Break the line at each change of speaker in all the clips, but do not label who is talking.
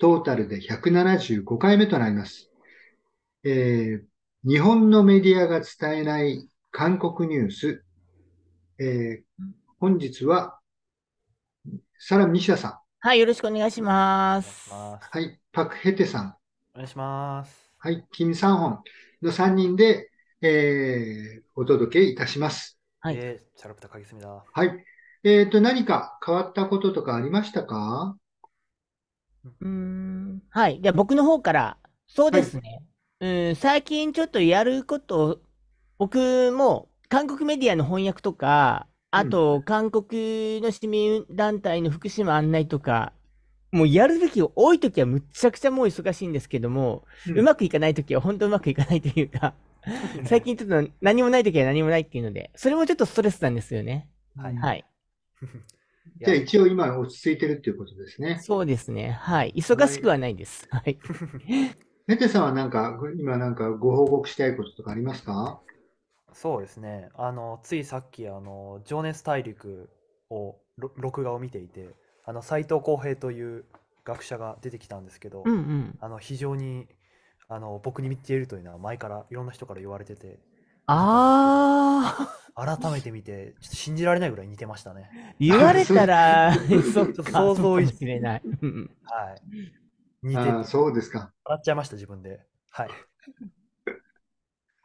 トータルで175回目となります。えー、日本のメディアが伝えない韓国ニュース。えー、本日は、さらミ西田さん。
はい、よろしくお願いします。
はい、パクヘテさん。お願いします。はい、キム・サンホンの3人で、えー、お届けいたします。
はい。えチャラプタカギスミだ。
はい。えっ、ー、と、何
か変わったこととかありましたかうん。はい。じゃあ僕の方から、そうですね。はい、うん、最近ちょっとやること僕も韓国メディアの翻訳とか、あと、韓国の市民団体の福島案内とか、もうやるべきを多いときはむちゃくちゃもう忙しいんですけども、うん、うまくいかないときは本当うまくいかないというか、最近ちょっと何もないときは何もないっていうので、それもちょっとストレスなんですよね。はい。はい、じゃあ一
応今落ち着いてるっていうことですね。
そうですね。はい。忙しくはないです。はい。
メ テさんはなんか、今なんかご報告したいこととかあ
りますか
そうですね。あの、ついさっき、あの、情熱大陸を、録画を見ていて、あの、斎藤浩平という学者が出てきたんですけど、うんうん、あの、非常に、あの、僕に見ているというのは前からいろんな人から言われてて。ああ改めて見て、ちょっと信じられないぐらい似てましたね。言われたら、そうか、想像以れない。はい。似てる。そうですか。笑っちゃいました、自分で。はい。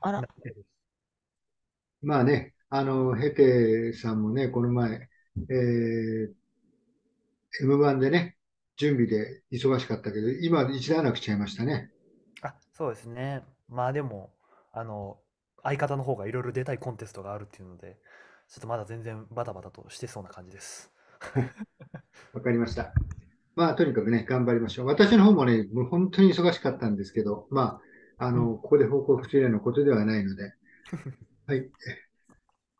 あら。まあね、あの、ヘテさんもね、この前、えー、m 版でね、準備で忙しかったけど、今、一段落しちゃいましたね。
あ、そうですね。まあでも、あの、相方の方がいろいろ出たいコンテストがあるっていうので、ちょっとまだ全然バタバタとしてそうな感じです。
わかりました。まあ、とにかくね、頑張りましょう。私の方もね、もう本当に忙しかったんですけど、まあ、あの、うん、ここで報告するようなことではないので。はい。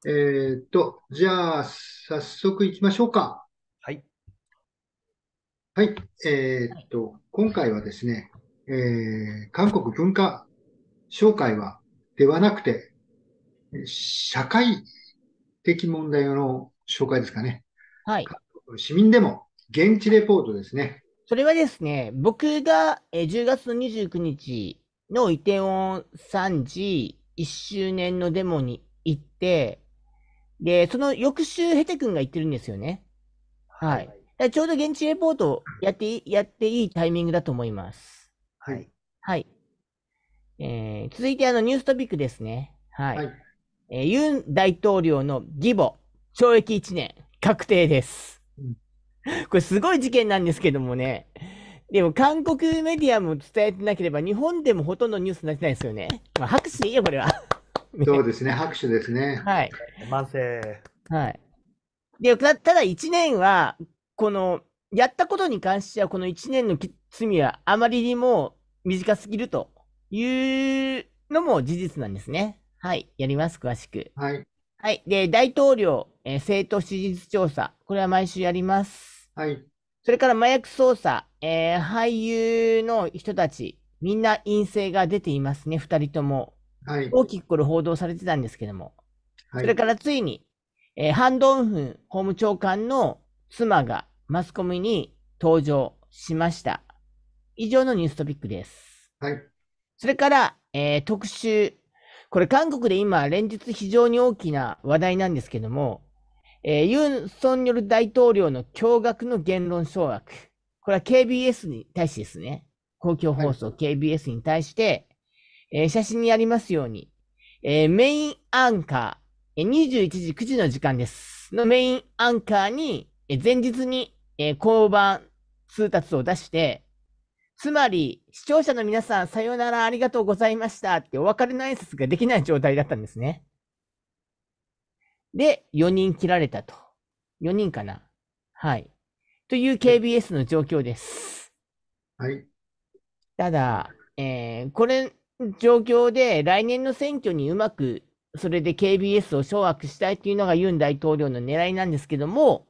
えー、っと、じゃあ、早速行きましょうか。はい。はい。えー、っと、今回はですね、えー、韓国文化紹介はではなくて、社会的問題の紹介ですかね。は
い。市民でも現地レポートですね。それはですね、僕が10月の29日のイテウォン3時1周年のデモに行って、で、その翌週、ヘテ君が行ってるんですよね。はい。はい、ちょうど現地レポートやってやっていいタイミングだと思います。はい。はい。えー、続いてあのニューストピックですね。はい。はい、えー、ユン大統領の義母、懲役1年、確定です。これすごい事件なんですけどもね。でも韓国メディアも伝えてなければ、日本でもほとんどニュースになってないですよね。まあ、拍手でいいよ、これは。
そうですね、拍手ですね。
はい。慢性。はい。で、ただ1年は、この、やったことに関しては、この1年の罪はあまりにも短すぎるというのも事実なんですね。はい。やります、詳しく。はい。はい。で、大統領、えー、政党支持率調査。これは毎週やります。はい。それから麻薬捜査、えー、俳優の人たち、みんな陰性が出ていますね、二人とも。はい、大きくこれ報道されてたんですけども。はい、それからついに、えー、ハン・ドンフン法務長官の妻がマスコミに登場しました。以上のニューストピックです。はいそれから、えー、特集。これ、韓国で今、連日非常に大きな話題なんですけども、えー、ユン・ソンニョル大統領の驚愕の言論掌握。これは KBS に対してですね、公共放送 KBS に対して、はい、えー、写真にありますように、えー、メインアンカー、えー、21時9時の時間です。のメインアンカーに、えー、前日に、えー、交番通達を出して、つまり、視聴者の皆さん、さようならありがとうございましたってお別れの挨拶ができない状態だったんですね。で、4人切られたと。4人かな。はい。という KBS の状況です。はい。ただ、えー、これ、状況で来年の選挙にうまく、それで KBS を掌握したいというのがユン大統領の狙いなんですけども、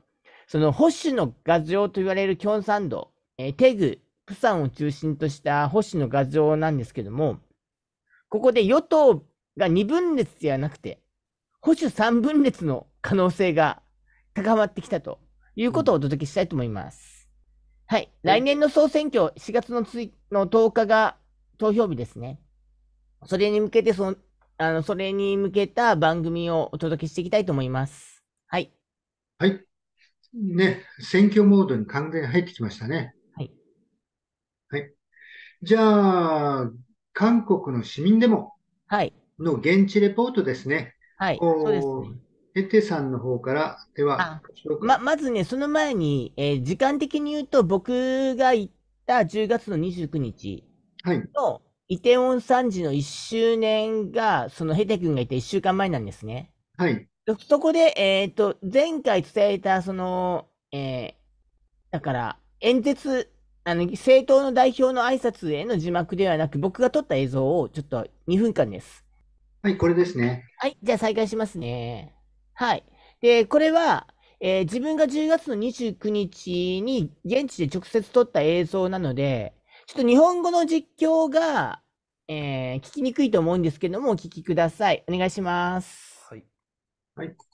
その保守の画像と言われるキョンサンド、えー、テグプサンを中心とした星の画像なんですけども、ここで与党が2分裂ではなくて、保守3分裂の可能性が高まってきたということをお届けしたいと思います。はい。来年の総選挙、4月のつの10日が投票日ですね。それに向けて、その、あの、それに向けた番組をお届けしていきたいと思います。はい。はい。
ね、選挙モードに完全に入ってきましたね。じゃあ、韓国の市民でも、はい。の現地レポート
ですね。はい。そうです、ね。エテさんの方から、では、あま、まずね、その前に、えー、時間的に言うと、僕が行った10月の29日の、イテウォン3時の1周年が、そのヘテ君がいた1週間前なんですね。はい。そこで、えっ、ー、と、前回伝えた、その、えー、だから、演説あの、政党の代表の挨拶への字幕ではなく、僕が撮った映像をちょっと2分間です。はい、これですね。はい、じゃあ再開しますね。はい。で、これは、えー、自分が10月の29日に現地で直接撮った映像なので、ちょっと日本語の実況が、えー、聞きにくいと思うんですけども、お聞きください。お願いします。はい。はい、こ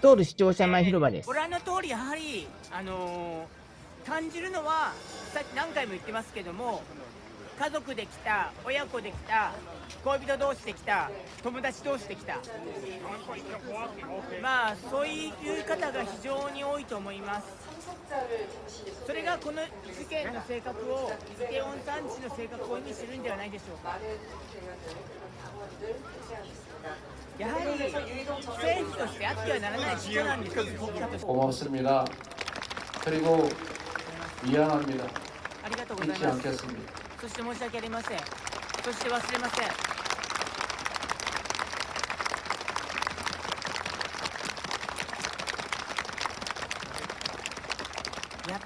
通る視聴者前広場です。ご覧の通り、やはり、あのー、感じるのは、さっき何回も言ってますけども、家族で来た、親子で来た、恋人同士で来た、友達同士で来た、まあ、そういう方が非常に多いと思います。それがこの事件の性格を、イテウォン産地の性格を意味するんではないでしょうか。やはり政府としてあってはならないことなんですよ。고
맙습니다그리고미안합니다
ありがとうございます。そして申し訳ありません。そして忘れません。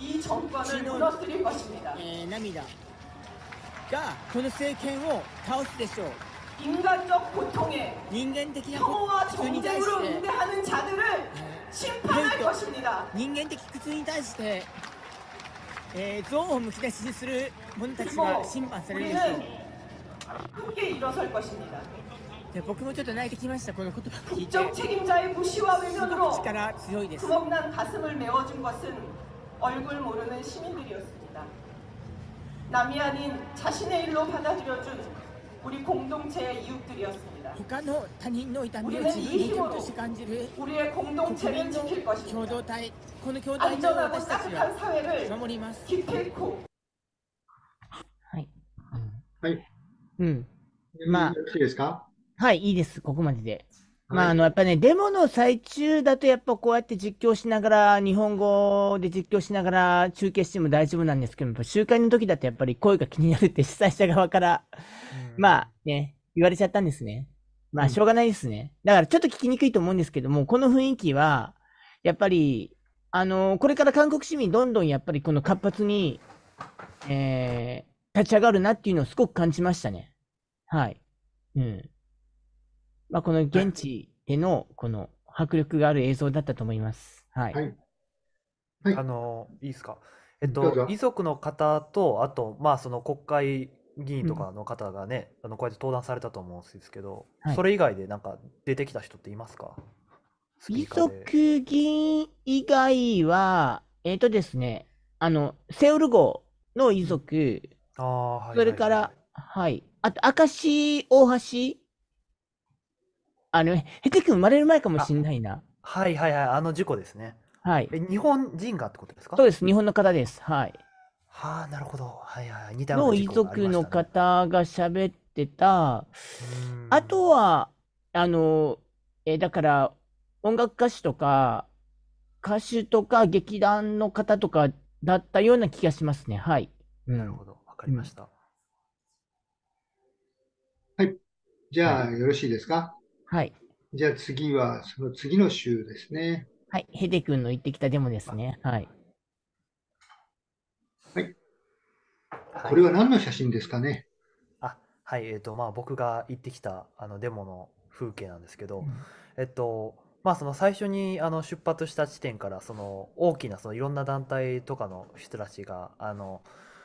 이 정권을 무너뜨릴 것입니다. えー涙がこの政権を倒すでしょう
인간적 고통에 人間的なこ 혐오와 と苦痛に対し 정쟁으로 て 응대하는 자들을 심판할 그러니까. 것입니다. 人間的苦痛に対して、えー、憎悪をむき出しにする者たちが 그리고 審判されるでしょう 우리는
함께 일어설 것입니다.
で僕もちょっと泣いてきましたこの言葉を聞いて 국정 책임자의 무시와 すごく외면으로 力強いです
구멍난 가슴을 메워준 것은 얼굴 모르는 시민들이었습니다. 남이 아닌 자신의 일로 받아들여준 우리 공동체의 이웃들이었습니다.
우리는 이 힘으로
우리의 공동체를 지킬 것입니다.
안전하고 따뜻한 사회를 기필코 はいうんまあよいですかはいいいですここまででまあ、あの、やっぱね、デモの最中だと、やっぱこうやって実況しながら、日本語で実況しながら中継しても大丈夫なんですけど、やっぱ集会の時だとやっぱり声が気になるって主催者側から、うん、まあね、言われちゃったんですね。まあ、しょうがないですね。うん、だからちょっと聞きにくいと思うんですけども、この雰囲気は、やっぱり、あの、これから韓国市民どんどんやっぱりこの活発に、えー、立ち上がるなっていうのをすごく感じましたね。はい。うん。まあ、この現地への、この迫力がある映像だったと思います。はい。はい。
あの、いいですか。えっと、遺族の方と、あと、まあ、その国会議員とかの方がね、うん、あのこうやって登壇されたと思うんですけど、はい、それ以外でなんか出てきた人っていますか
遺族議員以外は、えっ、ー、とですね、あの、セオル号の遺族、うん、あはい、それから、はい、あと、明石大橋あの、ヘテ君生まれる前かもしんないな。
はいはいはい、あの事故ですね。
はい。え、日本人がってことですかそうです。日本の方です。はい。
はあ、なるほど。はいはい。似たようのな遺事故があり族
ましのたね。方が喋ってた。あとは、あの、えだから、音楽歌手とか、歌手とか劇団の方とかだったような気がしますね。はい。
なるほど。わかりました。
はい。じゃあ、
い。よろしいですかはい。じゃあ次は、その次の週です
ね。はい。ヘデ君の言ってきたデモですね。はい。
はい。これは何の写真ですかね。あ、はい。えっ、ー、と、まあ、僕が行ってきた、あの、デモの風景なんですけど、うん、えっと、まあ、その最初にあの出発した地点からその大きなそのいろんな団体とかの人たちがあの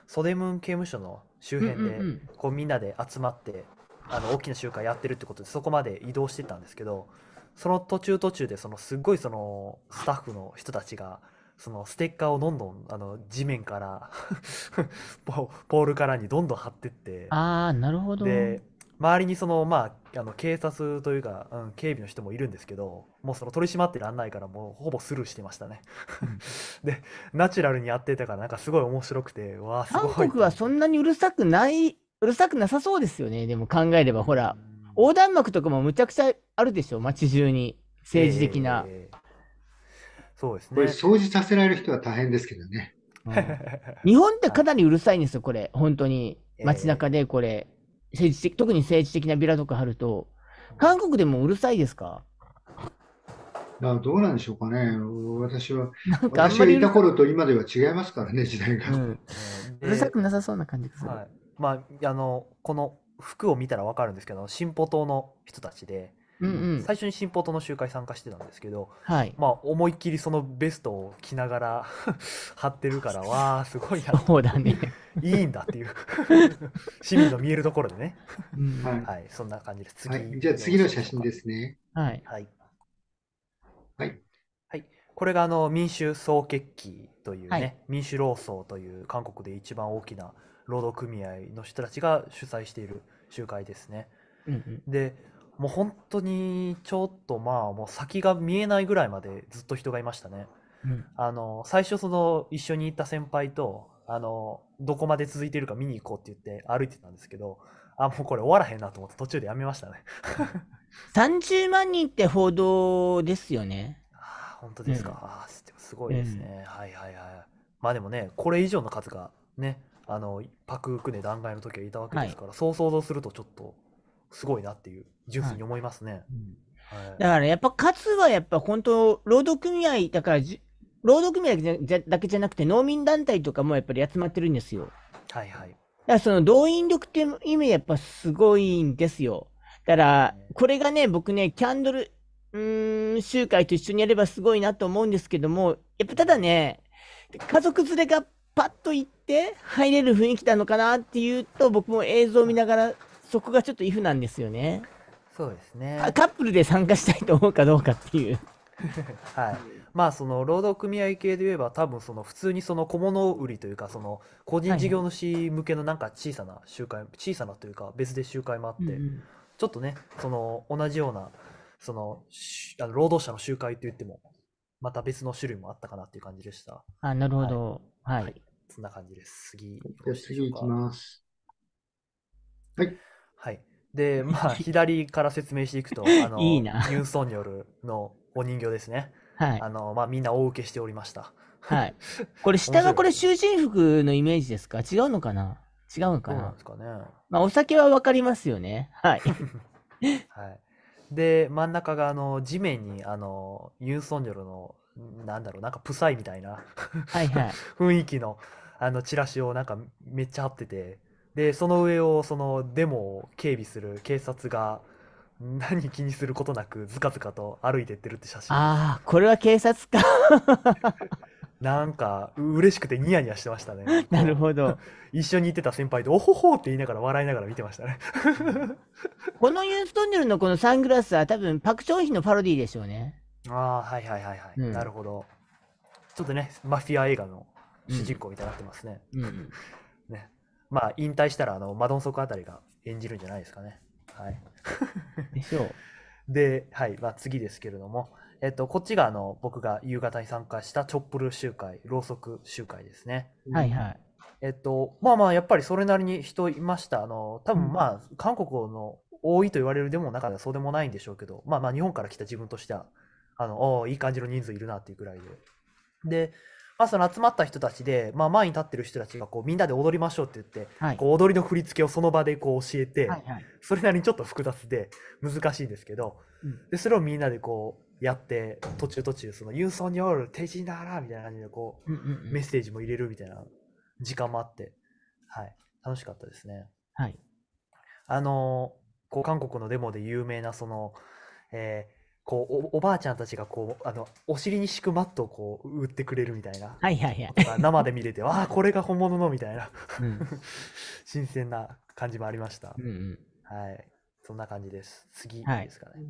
ソデムン刑務所の周辺でこうみんなで集まってあの大きな集会やってるってことでそこまで移動してたんですけどその途中途中でそのすっごいそのスタッフの人たちがそのステッカーをどんどんあの地面から ポールからにどんどん貼ってってあ
あなるほどで
周りにそのまああの警察というか、うん、警備の人もいるんですけどもうその取り締まってらんないからもうほぼスルーしてましたね でナチュラルにやってたからなんかすごい面白くてわあすごい韓国
はそんなにうるさくないうるさくなさそうですよね。でも考えれば、ほら、横断幕とかもむちゃくちゃあるでしょ、街中に、政治的な。
えー、そうですね。これ、掃
除させられる人は大変ですけどね。うん、日本ってかなりうるさいんですよ、これ、本当に。街中でこれ、えー、政治的特に政治的なビラとか貼ると。韓国でもうるさいですかあどうなんでしょうかね、
私は。なんあんまりいた頃と今では違いますからね、時代が。うん、うるさく
なさそうな感じがする。はいまあ、あのこの服を見たら分かるんですけど進歩党の人たちで、うんうん、最初に進歩党の集会参加してたんですけど、はい、まあ、思いっきりそのベストを着ながら貼 ってるからわあすごいなそうだ、ね、いいんだっていう市民の見えるところでね、うんはい、はい、そんな感じです次、はい、じゃあ次の写真ですねはい、はいはいこれがあの民主総決起というね、民主労総という韓国で一番大きな労働組合の人たちが主催している集会ですね。うんうん、でもう本当にちょっとまあもう先が見えないぐらいまでずっと人がいましたね。うん、あの最初その一緒に行った先輩とあのどこまで続いているか見に行こうって言って歩いてたんですけどあもうこれ終わらへんなと思って途中でやめましたね30 万人って報道ですよね。あ本当ですか、うん、あすごいですね、うん、はいはいはい。まあでもねこれ以上の数がねあのパク・クネ弾劾の時はいたわけですから、はい、そう想像するとちょっとすごいなっていう純粋に思いますね。
だからやっぱ勝はやっぱ本当労働組合だから労働組合だけじゃなくて農民団体とかもやっぱり集まってるんですよ。はいはい。だからその動員力っていう意味やっぱすごいんですよ。だから、これがね、僕ね、キャンドル、うん、集会と一緒にやればすごいなと思うんですけども、やっぱただね、家族連れがパッと行って入れる雰囲気なのかなっていうと、僕も映像
を見ながら、そこがちょっとイフなんですよね。そうですね。
カップルで参加したいと思うかどうかっていう。
はい。まあその労働組合系で言えば多分その普通にその小物売りというかその個人事業主向けのなんか小さな集会、小さなというか別で集会もあって、ちょっとねその同じようなそのあの労働者の集会といってもまた別の種類もあったかなっていう感じでした。あなるほど、はい、はいそんな感じです。次、次いきます。はい。はい。で、まあ、左から説明していくと、あの、いいユン・ソンニョルのお人形ですね。はい。あの、まあ、みんな大受けしておりました。はい。
これ、下がこれ、囚人服のイメージですか違うのかな違うのかななですかね。ま
あ、お酒はわかりますよね。はい。はい。で、真ん中が、あの、地面に、あの、ユン・ソンニョルの、なんだろう、なんか、プサイみたいなはい、はい、雰囲気の、あのチラシをなんかめっちゃ貼っててでその上をそのデモを警備する警察が何気にすることなくずかずかと歩いてってるって写真あ
あ、これは警察か。
なんか嬉しくてニヤニヤしてましたね なるほど。一緒に行ってた先輩とおほほ」って言いながら笑いながら見てましたねこのユーストンネルのこのサングラスは多分パク・チョンヒのパロディーでしょうね。ああはいはいはいはい、うんなるほどちょっとねマフィア映画の主人公みたいになってますね。うんうん、ねまあ、引退したらあのマドンソクあたりが演じるんじゃないですかね。はい、でしょう。で、はいまあ、次ですけれども、えっと、こっちがあの僕が夕方に参加したチョップル集会、ろうそく集会ですね。はいはい。えっと、まあまあ、やっぱりそれなりに人いました。あの多分まあ、うん、韓国の多いと言われるでも中ではそうでもないんでしょうけど、まあまあ、日本から来た自分としては、あのおいい感じの人数いるなっていうぐらいで。で、まあ、その集まった人たちで、まあ、前に立ってる人たちがこうみんなで踊りましょうって言って、はい、こう踊りの振り付けをその場でこう教えて、はいはい、それなりにちょっと複雑で難しいんですけど、うん、でそれをみんなでこうやって途中途中その「ユンソンにーる手品なら」みたいな感じでこう、うんうんうん、メッセージも入れるみたいな時間もあって、はい、楽しかったですね。はい、あのこう韓国のデモで有名なその、えーこうおおばあちゃんたちがこうあのお尻に敷くマットをこう売ってくれるみたいな、はいはいはい生で見れてわあこれが本物のみたいな、新鮮な感じもありました、うんうん、はいそんな感じです次ですかね、はい、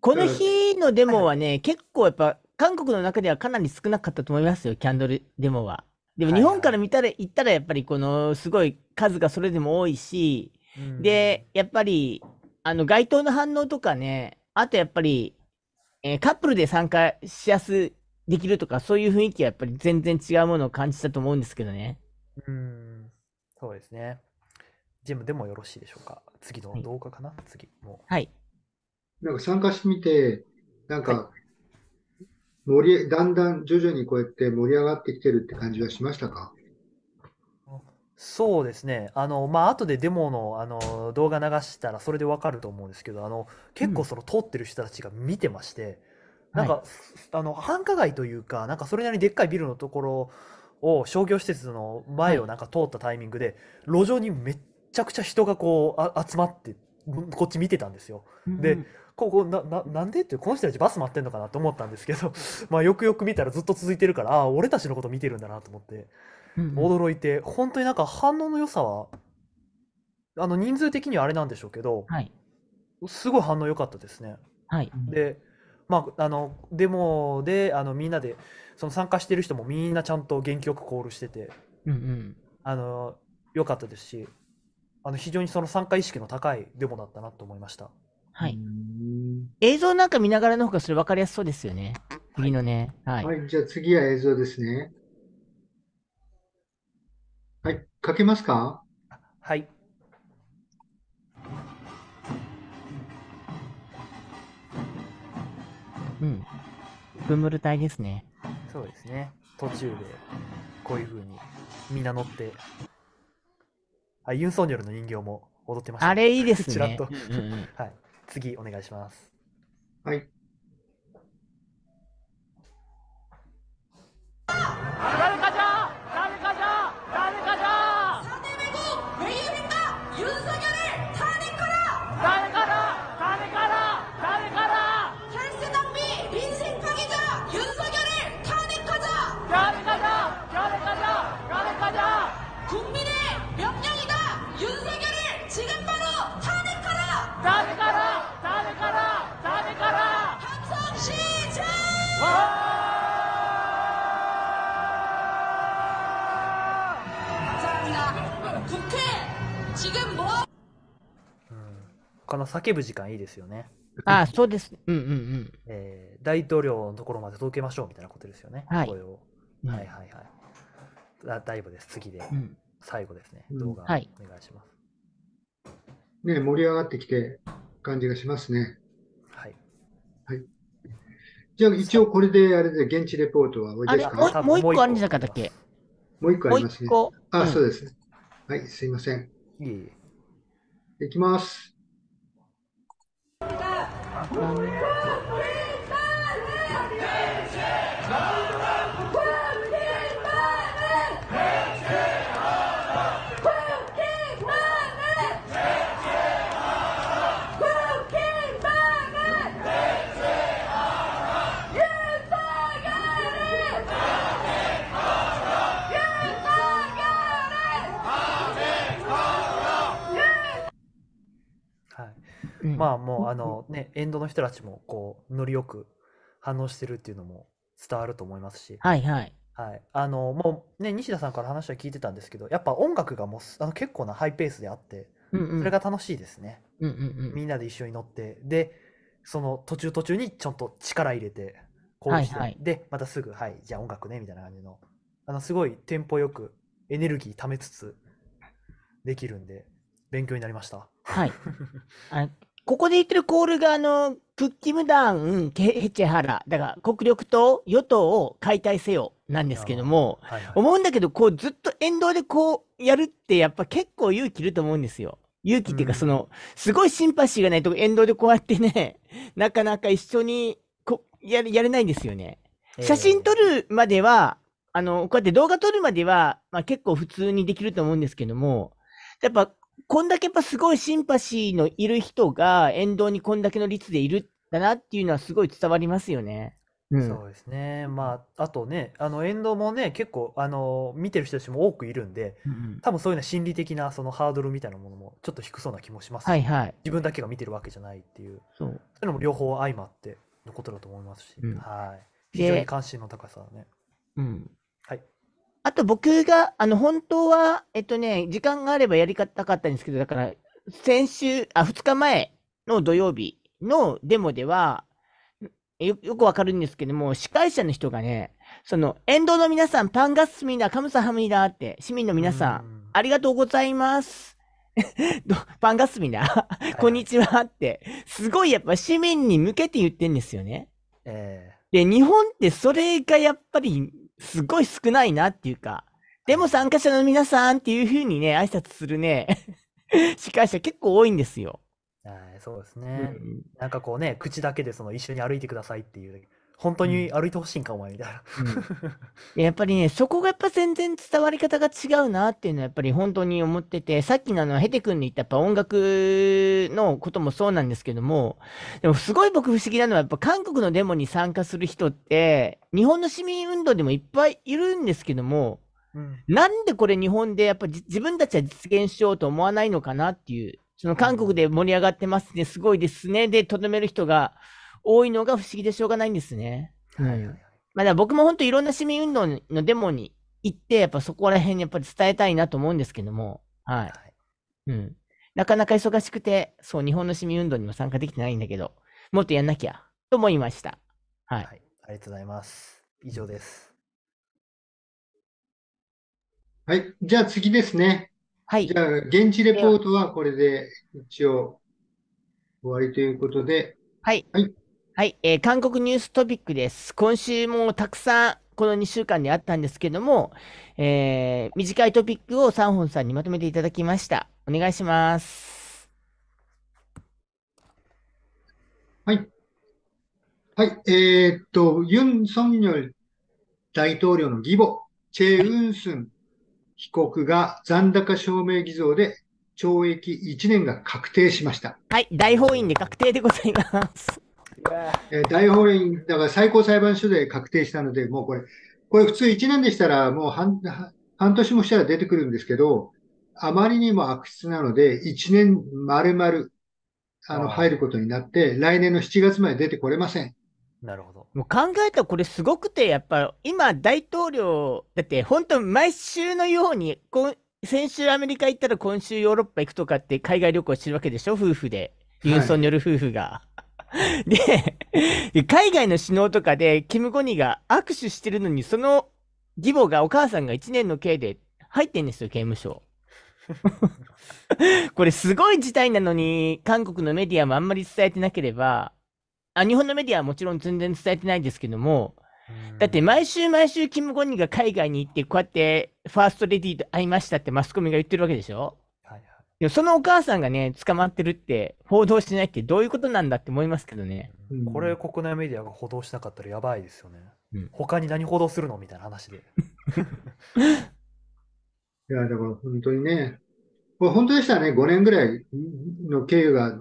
この日
のデモはね、結構やっぱ韓国の中ではかなり少なかったと思いますよキャンドルデモはでも日本から見たら、行ったらやっぱりこのすごい数がそれでも多いし、うん、でやっぱりあの街頭の反応とかねあとやっぱりえー、カップルで参加しやす、できるとか、そういう雰囲気はやっぱり全然違うものを感じたと思うんですけどね。
うん、そうですね。ジムでもよろしいでしょうか。次の動画かな、はい、次も
はい。なんか参加してみ
て、なんか、盛り、はい、だんだん徐々にこうやって盛り上がってきてるって感じはしましたか
そうですね。あの、まあ、後でデモの、あの、動画流したらそれでわかると思うんですけど、あの、結構その通ってる人たちが見てまして、なんか、あの、繁華街というか、なんかそれなりにでっかいビルのところを商業施設の前をなんか通ったタイミングで、路上にめっちゃくちゃ人がこう、あ、集まって、こっち見てたんですよ。で、ここな、な、なんでって、この人たちバス待ってんのかなと思ったんですけど、まあ、よくよく見たらずっと続いてるから、ああ、俺たちのこと見てるんだなと思って。うんうん驚いて、本当になんか反応の良さは、あの人数的にはあれなんでしょうけど、はい。すごい反応良かったですね。はい。で、まあ、あの、デモで、あの、みんなで、その参加してる人もみんなちゃんと元気よくコールしてて、うんうん。あの、良かったですし、あの、非常にその参加意識の高いデモだったなと思いました。はい。映像なんか見ながらの方がそれ分かりやすそうですよね。
次のね。はい。
はい、じ
ゃ
あ次は映像ですね。かけますか
はい。
うん。ブンムル隊ですね。
そうですね。途中で、こういうふうに、みんな乗って、あ、ユン・ソンニョルの人形も踊ってました、あれいいですね。ちらっと。はい。次、お願いします。はい。この叫ぶ時間いいですよね。ああ、そうです。うんうんうん。えー、大統領のところまで届けましょうみたいなことですよね。はい。声を。はいはいはい。だだいぶです。次で、うん、最後ですね。動画、お願いします。
ね盛り上がってきて感じがしますね。はい。はい。じゃあ一応これであれで現地レポートは終わりですかもう一個あるんじゃなかったっけもう一個ありますね。あ、そうですはい、すいません。いい。いきます。Gracias.
まあもうあのね、エンドの人たちもこう、ノリよく反応してるっていうのも伝わると思いますし、はいはい。はい、あのもうね西田さんから話は聞いてたんですけどやっぱ音楽がもうあの結構なハイペースであって、それが楽しいですね、うんみんなで一緒に乗ってでその途中途中にちょっと力入れてこうして、はいはい、でまたすぐ「はいじゃあ音楽ね」みたいな感じのあのすごいテンポよくエネルギー貯めつつできるんで勉強になりました。はい、あ
ここで言ってるコールが、あの、クッキムダン、ヘチェハラ、だから国力と与党を解体せよなんですけども、はいはい、思うんだけど、こうずっと沿道でこうやるってやっぱ結構勇気いると思うんですよ。勇気っていうか、その、うん、すごいシンパシーがないと沿道でこうやってね、なかなか一緒にこややれないんですよね。写真撮るまでは、あの、こうやって動画撮るまでは、まあ、結構普通にできると思うんですけども、やっぱこんだけやっぱすごいシンパシーのいる人が沿道にこんだけの率でいるんだなっていうのはすごい伝
わりますよね。うん、そうですね、まあ、あとね、あの沿道もね、結構あの見てる人たちも多くいるんで、うん、多分そういうは心理的なそのハードルみたいなものもちょっと低そうな気もします、はいはい、自分だけが見てるわけじゃないっていう、そういうのも両方相まってのことだと思いますし、うん、はい非常に関心の高さだね。うん、
あと僕が、あの、本当は、えっとね、時間があればやりたかったんですけど、だから、先週、あ、2日前の土曜日のデモでは、よよくわかるんですけども、司会者の人がね、その、沿道の皆さん、パンガスミだ、カムサハミだって、市民の皆さん、ありがとうございます。パンガスミだ、こんにちはって、すごいやっぱ市民に向けて言ってんですよね。えー、で、日本ってそれがやっぱりすごい少ないなっていうか、でも参加者の皆さんっていうふうにね、挨拶するね、司会者結構多いんですよ。
はい、そうですね、うん、なんかこうね、口だけでその一緒に歩いてくださいっていう本当に歩いてほしいんか、お前みたいな、
うん、やっぱりねそこがやっぱ全然伝わり方が違うなっていうのはやっぱり本当に思っててさっきのあのヘテ君に言ったやっぱ音楽のこともそうなんですけどもでもすごい僕不思議なのはやっぱ韓国のデモに参加する人って日本の市民運動でもいっぱいいるんですけども、うん、なんでこれ日本でやっぱ自分たちは実現しようと思わないのかなっていうその韓国で盛り上がってますねすごいですねでとどめる人が。うん多いのが不思議でしょうがないんですね。はいまあ、だ僕も本当いろんな市民運動のデモに行って、やっぱそこら辺にやっぱり伝えたいなと思うんですけども、はい。はい、うん。なかなか忙しくて、そう、日本の市民運動にも参加できてないんだけど、もっとやんなきゃ、と思いました。はい、はい。
ありがとうございます。以上です。
はい。じゃあ次ですね。はい。じゃあ、現地レポートはこれで一応終わりということで。
はい。はい。はい、えー、韓国ニューストピックです。今週もたくさんこの2週間であったんですけども、えー、短いトピックをホンさんにまとめていただきました。お願いします。はい。
はい、えー、っと、ユン・ソンニョル大統領の義母、チェ・ウンスン被告が残高証明偽造で懲役1年が確定しました。
はい、大法院で確定でございます。
大法院、だから最高裁判所で確定したので、もうこれ、これ普通1年でしたら、もう半半年もしたら出てくるんですけど、あまりにも悪質なので、1年丸々、あの、入ることになって、来年の7月まで出てこれません。
なるほど。
もう考えたらこれすごくて、やっぱ今大統領、だって本当毎週のように、こ先週アメリカ行ったら今週ヨーロッパ行くとかって海外旅行してるわけでしょ夫婦で。ユンソンによる夫婦が。はい で、海外の首脳とかで、キム・ゴニが握手してるのに、その義母が、お母さんが1年の刑で入ってんですよ、刑務所。これすごい事態なのに、韓国のメディアもあんまり伝えてなければ、あ日本のメディアはもちろん全然伝えてないんですけども、だって毎週毎週キム・ゴニが海外に行って、こうやってファーストレディーと会いましたってマスコミが言ってるわけでしょでもそのお母さんがね、捕まってるって、報道しないってどういうことなんだって思いますけどね。
これ国内メディアが報道しなかったらやばいですよね。うん、他に何報道するのみたいな話で。い
や、だから本当にね、もう本当でしたらね、5年ぐらいの経由が、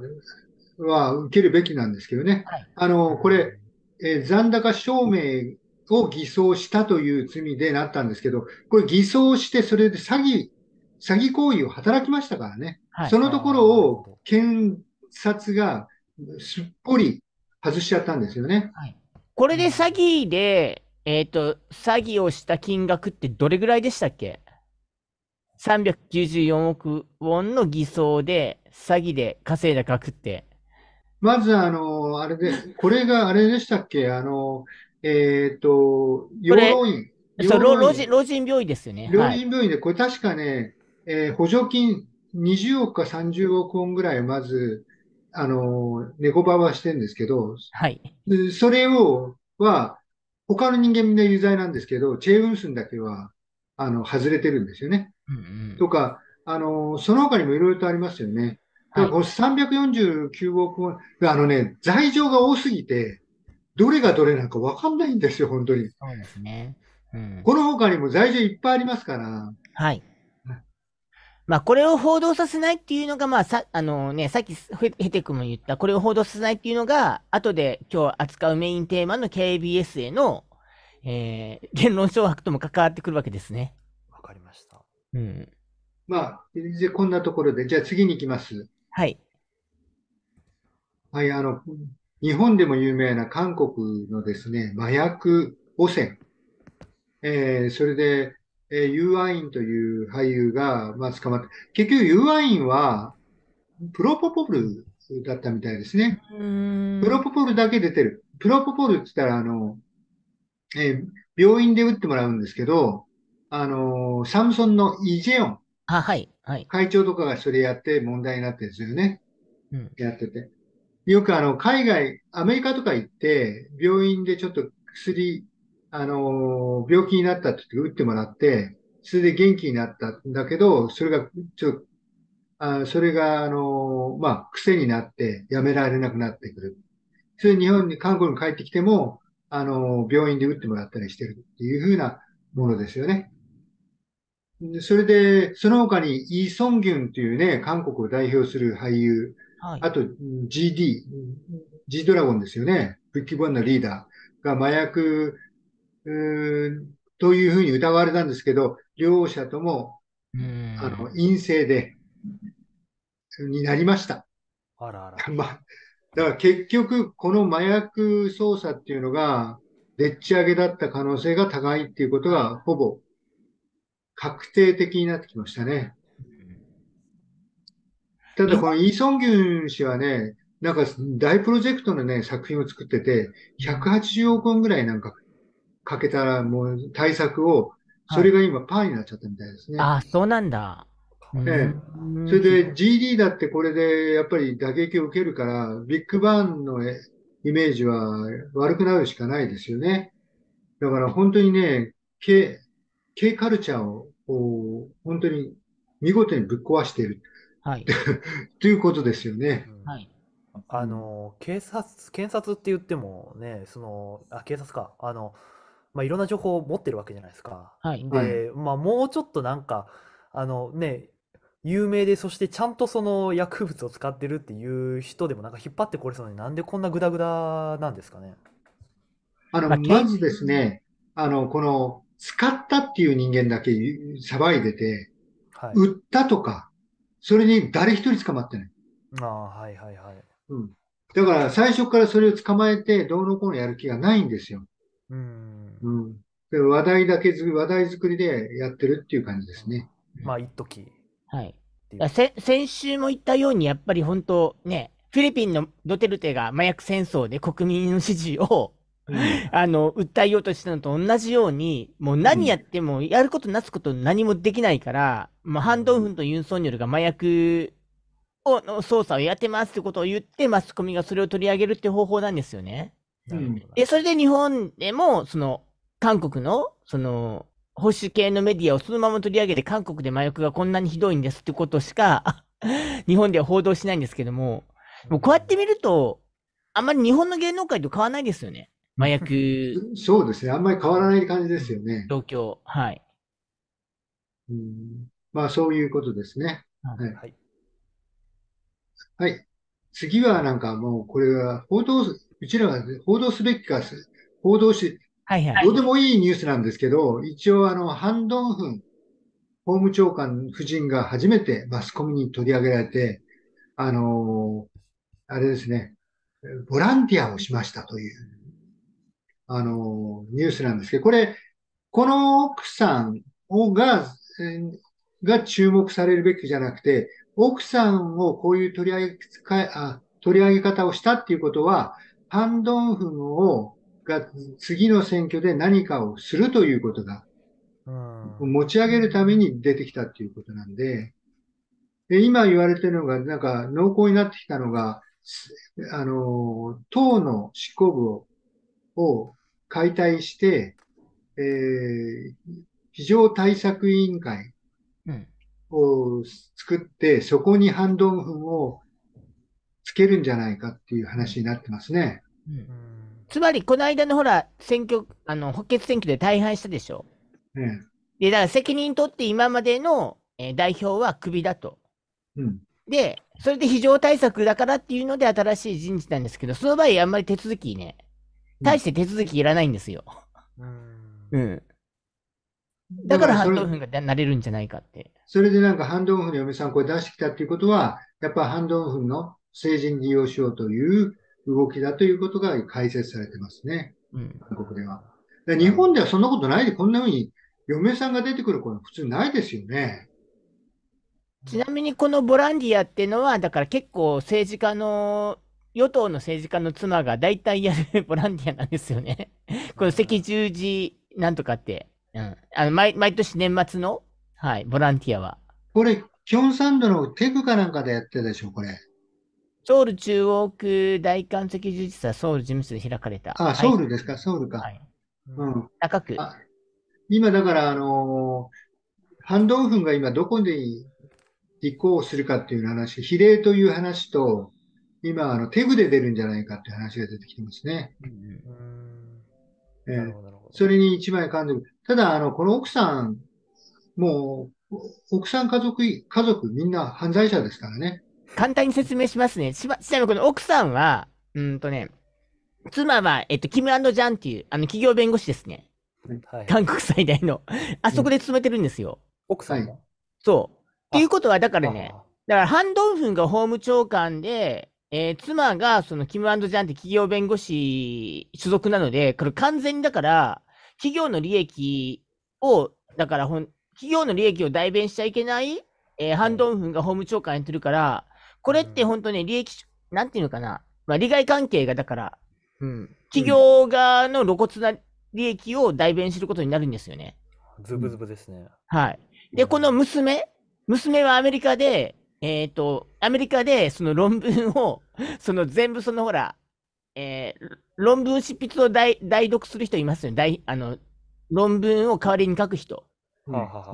は受けるべきなんですけどね。はい、あの、これ、えー、残高証明を偽装したという罪でなったんですけど、これ偽装してそれで詐欺詐欺行為を働きましたからね。はい、そのところを検察がすっぽり外しちゃったんですよね。は
い、これで詐欺で、えっ、ー、と、詐欺をした金額ってどれぐらいでしたっけ ?394 億ウォンの偽装で、詐欺で稼いだ額って。
まず、あの、あれで、これがあれでしたっけあの、えっ、ー、と、養老院。そう、老
人病院ですよね。老人
病院で、これ確かね、えー、補助金20億か30億ウォンぐらいまず、あの、猫バはしてるんですけど、はい。それを、は、他の人間みんな有罪なんですけど、チェ・ウンスンだけは、あの、外れてるんですよね。うんうん、とか、あの、その他にもいろいろとありますよね。はい、349億ウォン、あのね、罪状が多すぎて、どれがどれなのかわかんないんですよ、本当に。そ
うですね。うん、この他にも
罪状いっぱいあり
ますから、はい。まあ、これを報道させないっていうのが、まあ、さ、あのね、さっきヘテ君も言った、これを報道させないっていうのが、後で今日扱うメインテーマの KBS への、えー、言論掌握とも関わってくるわけですね。わかり
ました。うん。まあ、こんなところで、じゃあ次に行きます。はい。はい、あの、日本でも有名な韓国のですね、麻薬汚染。えー、それで、えー、ユーアインという俳優が、まあ、捕まって、結局ユーアインは、プロポポルだったみたいですね。プロポポルだけ出てる。プロポポルって言ったら、あの、えー、病院で打ってもらうんですけど、あのー、サムソンのイジェオン。あ、はい。はい。会長とかがそれやって問題になってるんですよね。うん。やってて。よくあの、海外、アメリカとか行って、病院でちょっと薬あの、病気になったって言って打ってもらって、それで元気になったんだけど、それが、ちょっと、あそれが、あの、まあ、癖になってやめられなくなってくる。それ日本に、韓国に帰ってきても、あの、病院で打ってもらったりしてるっていうふうなものですよね。それで、その他にイ・ソンギュンというね、韓国を代表する俳優、はい、あと GD、G ドラゴンですよね、ブッキボンのリーダーが麻薬というふうに疑われたんですけど、両者とも、あの、陰性で、になりました。あらあら。まだから結局、この麻薬捜査っていうのが、でっち上げだった可能性が高いっていうことが、ほぼ確定的になってきましたね。ただ、このイ・ソンギュン氏はね、なんか大プロジェクトのね、作品を作ってて、180億円ぐらいなんかかけたらもう対策を、それが今パーになっちゃったみたいですね。ああ、そうなんだ。ええ、それで GD だってこれでやっぱり打撃を受けるから、ビッグバンのイメージは悪くなるしかないですよね。だから本当にね、K、K カルチャーを本当に見事にぶっ壊している。はい。ということですよね。
はい。あの、警察、検察って言ってもね、その、あ、警察か。あの、まあ、いろんな情報を持ってるわけじゃないですか。はい、で、まあ、もうちょっとなんか、あのね、有名で、そしてちゃんとその薬物を使ってるっていう人でもなんか引っ張ってこれそうに、なんでこんなグダグダなんですかね。
あの、まずですね、あの、この、使ったっていう人間だけ騒いでて、はい、売ったとか、それに誰一人捕まってない。
ああ、はいはいはい。うん。
だから最初からそれを捕まえて、どうのこうのやる気がないんですよ。
うん。
うん。
で話題だけず、話題作りでやって
るっていう感じですね。まあ、一時。はい。
先週も言ったように、やっぱり本当ね、フィリピンのドテルテが麻薬戦争で国民の支持を あの、訴えようとしたのと同じように、もう何やっても、やることなすこと何もできないから、うん、まあ、ハンドンフンとユン・ソンニョルが麻薬を、の捜査をやってますってことを言って、マスコミがそれを取り上げるって方法なんですよね。うん、で、それで日本でも、その、韓国の、その、保守系のメディアをそのまま取り上げて、韓国で麻薬がこんなにひどいんですってことしか 日本では報道しないんですけども、もうこうやって見ると、あんまり日本の芸能界と変わらないですよね。
麻薬。そうですね。あんまり変わらない感じですよね。東京。はい。うん。まあ、そういうことですね。はい。はい。はい、次はなんかもう、これは報道うちらが報道すべきか、報道し、はいはい、どうでもいいニュースなんですけど、一応あの、ハンドンフン法務長官夫人が初めてマスコミに取り上げられて、あのあれですね、ボランティアをしましたという、あのニュースなんですけど、これ、この奥さんをが、が注目されるべきじゃなくて、奥さんをこういう取り上げ、あ取り上げ方をしたっていうことは、パンドンフンを、が次の選挙で何かをするということが、持ち上げるために出てきたっていうことなんで、で今言われてるのが、なんか濃厚になってきたのが、あの、党の執行部をを解体して、えー、非常対策委員会を作って、そこにハンドンフンをつけるんじゃないかっていう話になってますね。うん、
つまり、この間のほら、選挙、あの補欠選挙で大敗したでしょ。ね、で、だから責任取って今までの、え代表はクビだと。うん、で、それで非常対策だからっていうので新しい人事なんですけど、その場合あんまり手続きね、大して手続きいらないんですよ。う
ん。うん、
だからハンドオフがなれるんじゃないかって。そ
れでなんかハンドオフの嫁さんこれ出してきたっていうことは、やっぱハンドオフの成人利用しようという動きだということが解説されてますね、うん、韓国では。で日本ではそんなことないで、こんなふうに嫁さんが出てくることは普通ないですよね。
ちなみにこのボランティアっていうのは、だから結構政治家の、与党の政治家の妻が大体やるボランティアなんですよね。この赤十字なんとかって、うん、あの毎毎年年末の、はい、ボランティアは。
これ、キョンサンドのテクかなんかでやってたでしょ、これ。
ソウル中央区大観石事術
はソウル事務所で開かれた。あ、ソウルですか、ソウルか。はい、うん、高く。今だから、あのー、ハンドウフンが今どこに移行するかっていう話、比例という話と、今、あの、手具で出るんじゃないかっていう話が出てきてますね。それに一枚感んる。ただ、あの、この奥さん、
もう、奥さん家族、家族みんな犯罪者ですからね。簡単に説明しますね。ちなみにこの奥さんは、うんとね、妻は、えっと、キムジャンっていう、あの、企業弁護士ですね。はい、韓国最大の。あそこで勤めてるんですよ。うん、奥さんがそう。っていうことは、だからね、だから、ハン・ドンフンが法務長官で、えー、妻が、その、キムジャンって企業弁護士所属なので、これ完全にだから、企業の利益を、だからほん、企業の利益を代弁しちゃいけない、えー、ハン・ドンフンが法務長官やってるから、これって本当ね、利益、なんていうのかな、まあ、利害関係がだから、うん、企業側の露骨な利益を代弁することになるんですよね。
ズブズブですね。
はい。で、この娘、娘はアメリカで、えっ、ー、と、アメリカでその論文を、その全部そのほら、えー、論文執筆を代読する人いますよね。あの論文を代わりに書く人。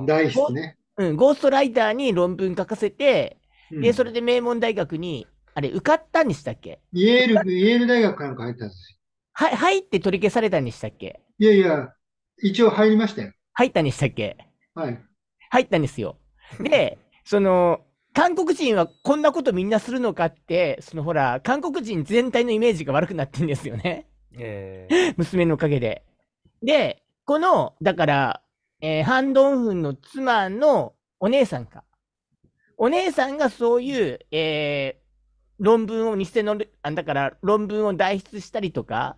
代、筆、ね。うん、ゴーストライターに論文書かせて、で、それで名門大学に、あれ、受かったんでしたっけイェール、イェール大学かなんか入ったんですよ。は、入って取り消されたんでしたっけいやいや、一応入りましたよ。入ったんでしたっけはい。入ったんですよ。で、その、韓国人はこんなことみんなするのかって、そのほら、韓国人全体のイメージが悪くなってんですよね。えー、娘のおかげで。で、この、だから、えー、ハンドンフンの妻のお姉さんか。お姉さんがそういう、えー、論文を、偽の、あだから論文を代筆したりとか、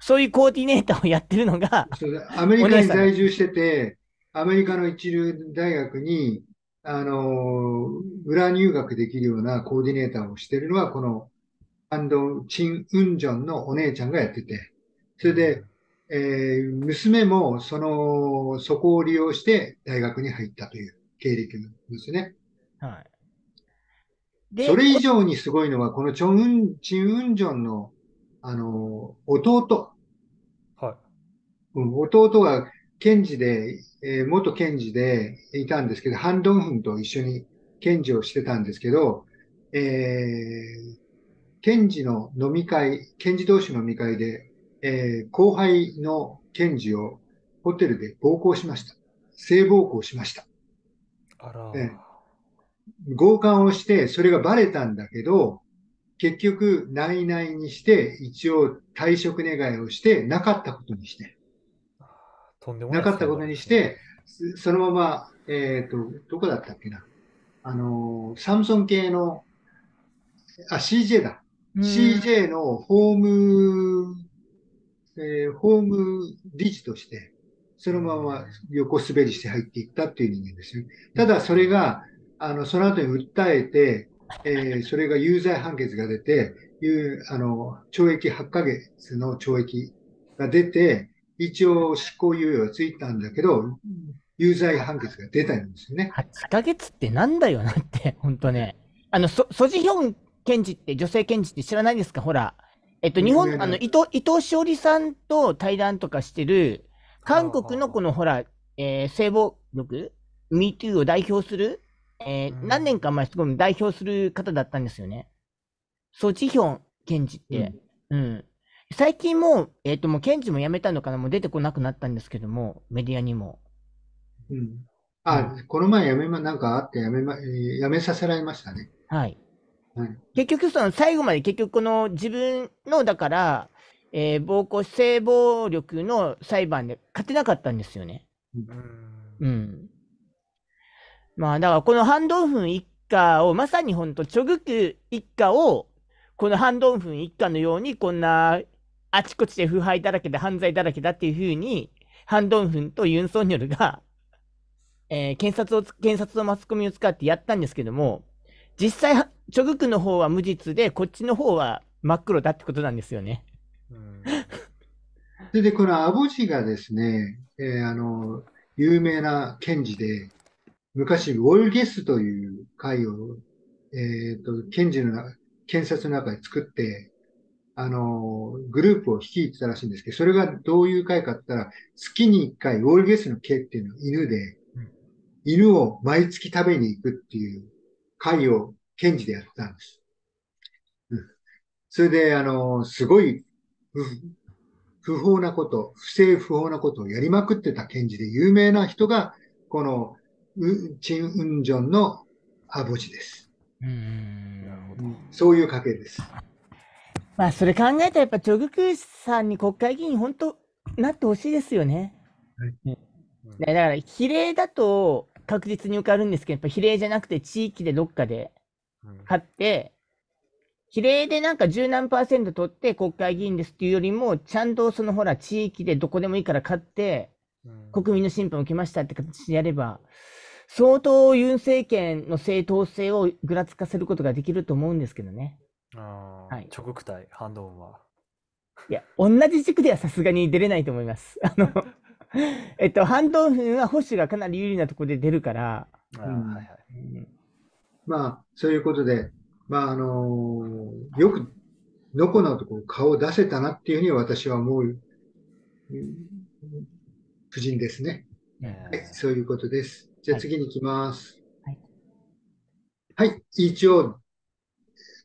そういうコーディネーターをやってるのが、アメリカに在住
してて、アメリカの一流大学に、あの、裏入学できるようなコーディネーターをしてるのは、この、アンド・チン・ウンジョンのお姉ちゃんがやってて、それで、えー、娘も、その、そこを利用して大学に入ったという経歴ですね。はい。それ以上にすごいのは、このチョン・チン・ウンジョンの、あの、弟。はい。うん、弟は、検事で、えー、元検事でいたんですけど、ハン・ドンフンと一緒に検事をしてたんですけど、えー、検事の飲み会、検事同士の飲み会で、えー、後輩の検事をホテルで暴行しました。性暴行しました。あら、ね。強姦をして、それがバレたんだけど、結局、内々にして、一応退職願をして、なかったことにして。とんでもない、なかったことにして、そのまま、えっ、ー、と、どこだったっけな。あの、サムソン系の、あ、CJ だ。
CJ
のホーム、えー、ホーム理事として、そのまま横滑りして入っていったっていう人間ですよ。ただそれが、あのその後に訴えて、えー、それが有罪判決が出て、いうあの懲役8ヶ月の懲役が出て、一応執行猶予がついたんだけど、有罪判決が出たんで
すよね。8ヶ月ってなんだよなって、本当ね。あの、ソジヒョン検事って、女性検事って知らないですかほら。えっと、日本、あの、伊藤、伊藤詩織さんと対談とかしてる、韓国のこのほら、えー、性暴力 ?MeToo を代表するえー、何年か前、すごい代表する方だったんですよね。ソチヒョン検事って。うん、うん最近もえっ、ー、と、もう、検事も辞めたのかな、もう出てこなくなったんですけども、メディアにも。うん。あ、うん、この前辞めま、なんかあっ
て辞めま、辞めさせられましたね。
はい。はい、結局、その、最後まで結局、この自分の、だから、えー、暴行、性暴力の裁判で勝てなかったんですよね。
うん。うん。
まあ、だからこのハン・ドンフン一家を、まさに本当、チョグク一家を、このハン・ドンフン一家のように、こんな、あちこちで腐敗だらけで犯罪だらけだっていうふうに、ハン・ドンフンとユン・ソンニョルが、えー、検察を、検察のマスコミを使ってやったんですけども、実際、チョグクの方は無実で、こっちの方は真っ黒だってことなんですよね。うん、
それで、このアボジがですね、えー、あの、有名な検事で、昔、ウォルゲスという会を、えっ、ー、と、検事の、検察の中で作って、あの、グループを率いてたらしいんですけど、それがどういう会かって言ったら、月に1回、ウォルゲスの毛っていうのは犬で、犬を毎月食べに行くっていう会を検事でやったんです。うん、それで、あの、すごい不法なこと、不正不法なことをやりまくってた検事で有名な人が、このチン・
ウンジョンの
アボジです。うんそういう家系です。
まあ、それ考えたらやっぱチョ・グクさんに国会議員、本当なってほしいですよね。はいだから比例だと確実に受かるんですけど、やっぱ比例じゃなくて地域でどっかで勝って、比例でなんか十何パーセント取って国会議員ですっていうよりも、ちゃんとそのほら地域でどこでもいいから勝って、国民の審判を受けましたって形でやれば、相当ユン政権の正当性をぐらつかせることができると思うんですけどね。
あはい、諸国対反動は。
いや、同じ軸ではさすがに出れないと思います。あのえっと、反動は保守がかなり有利なところで出るから。は
いまあ、そういうことで、まああのー、よくのこのとこ顔を出せたなっていうふうに私は思う、夫人ですね。はい、そういうことです。じゃあ次に行きます。はい。はい、一応、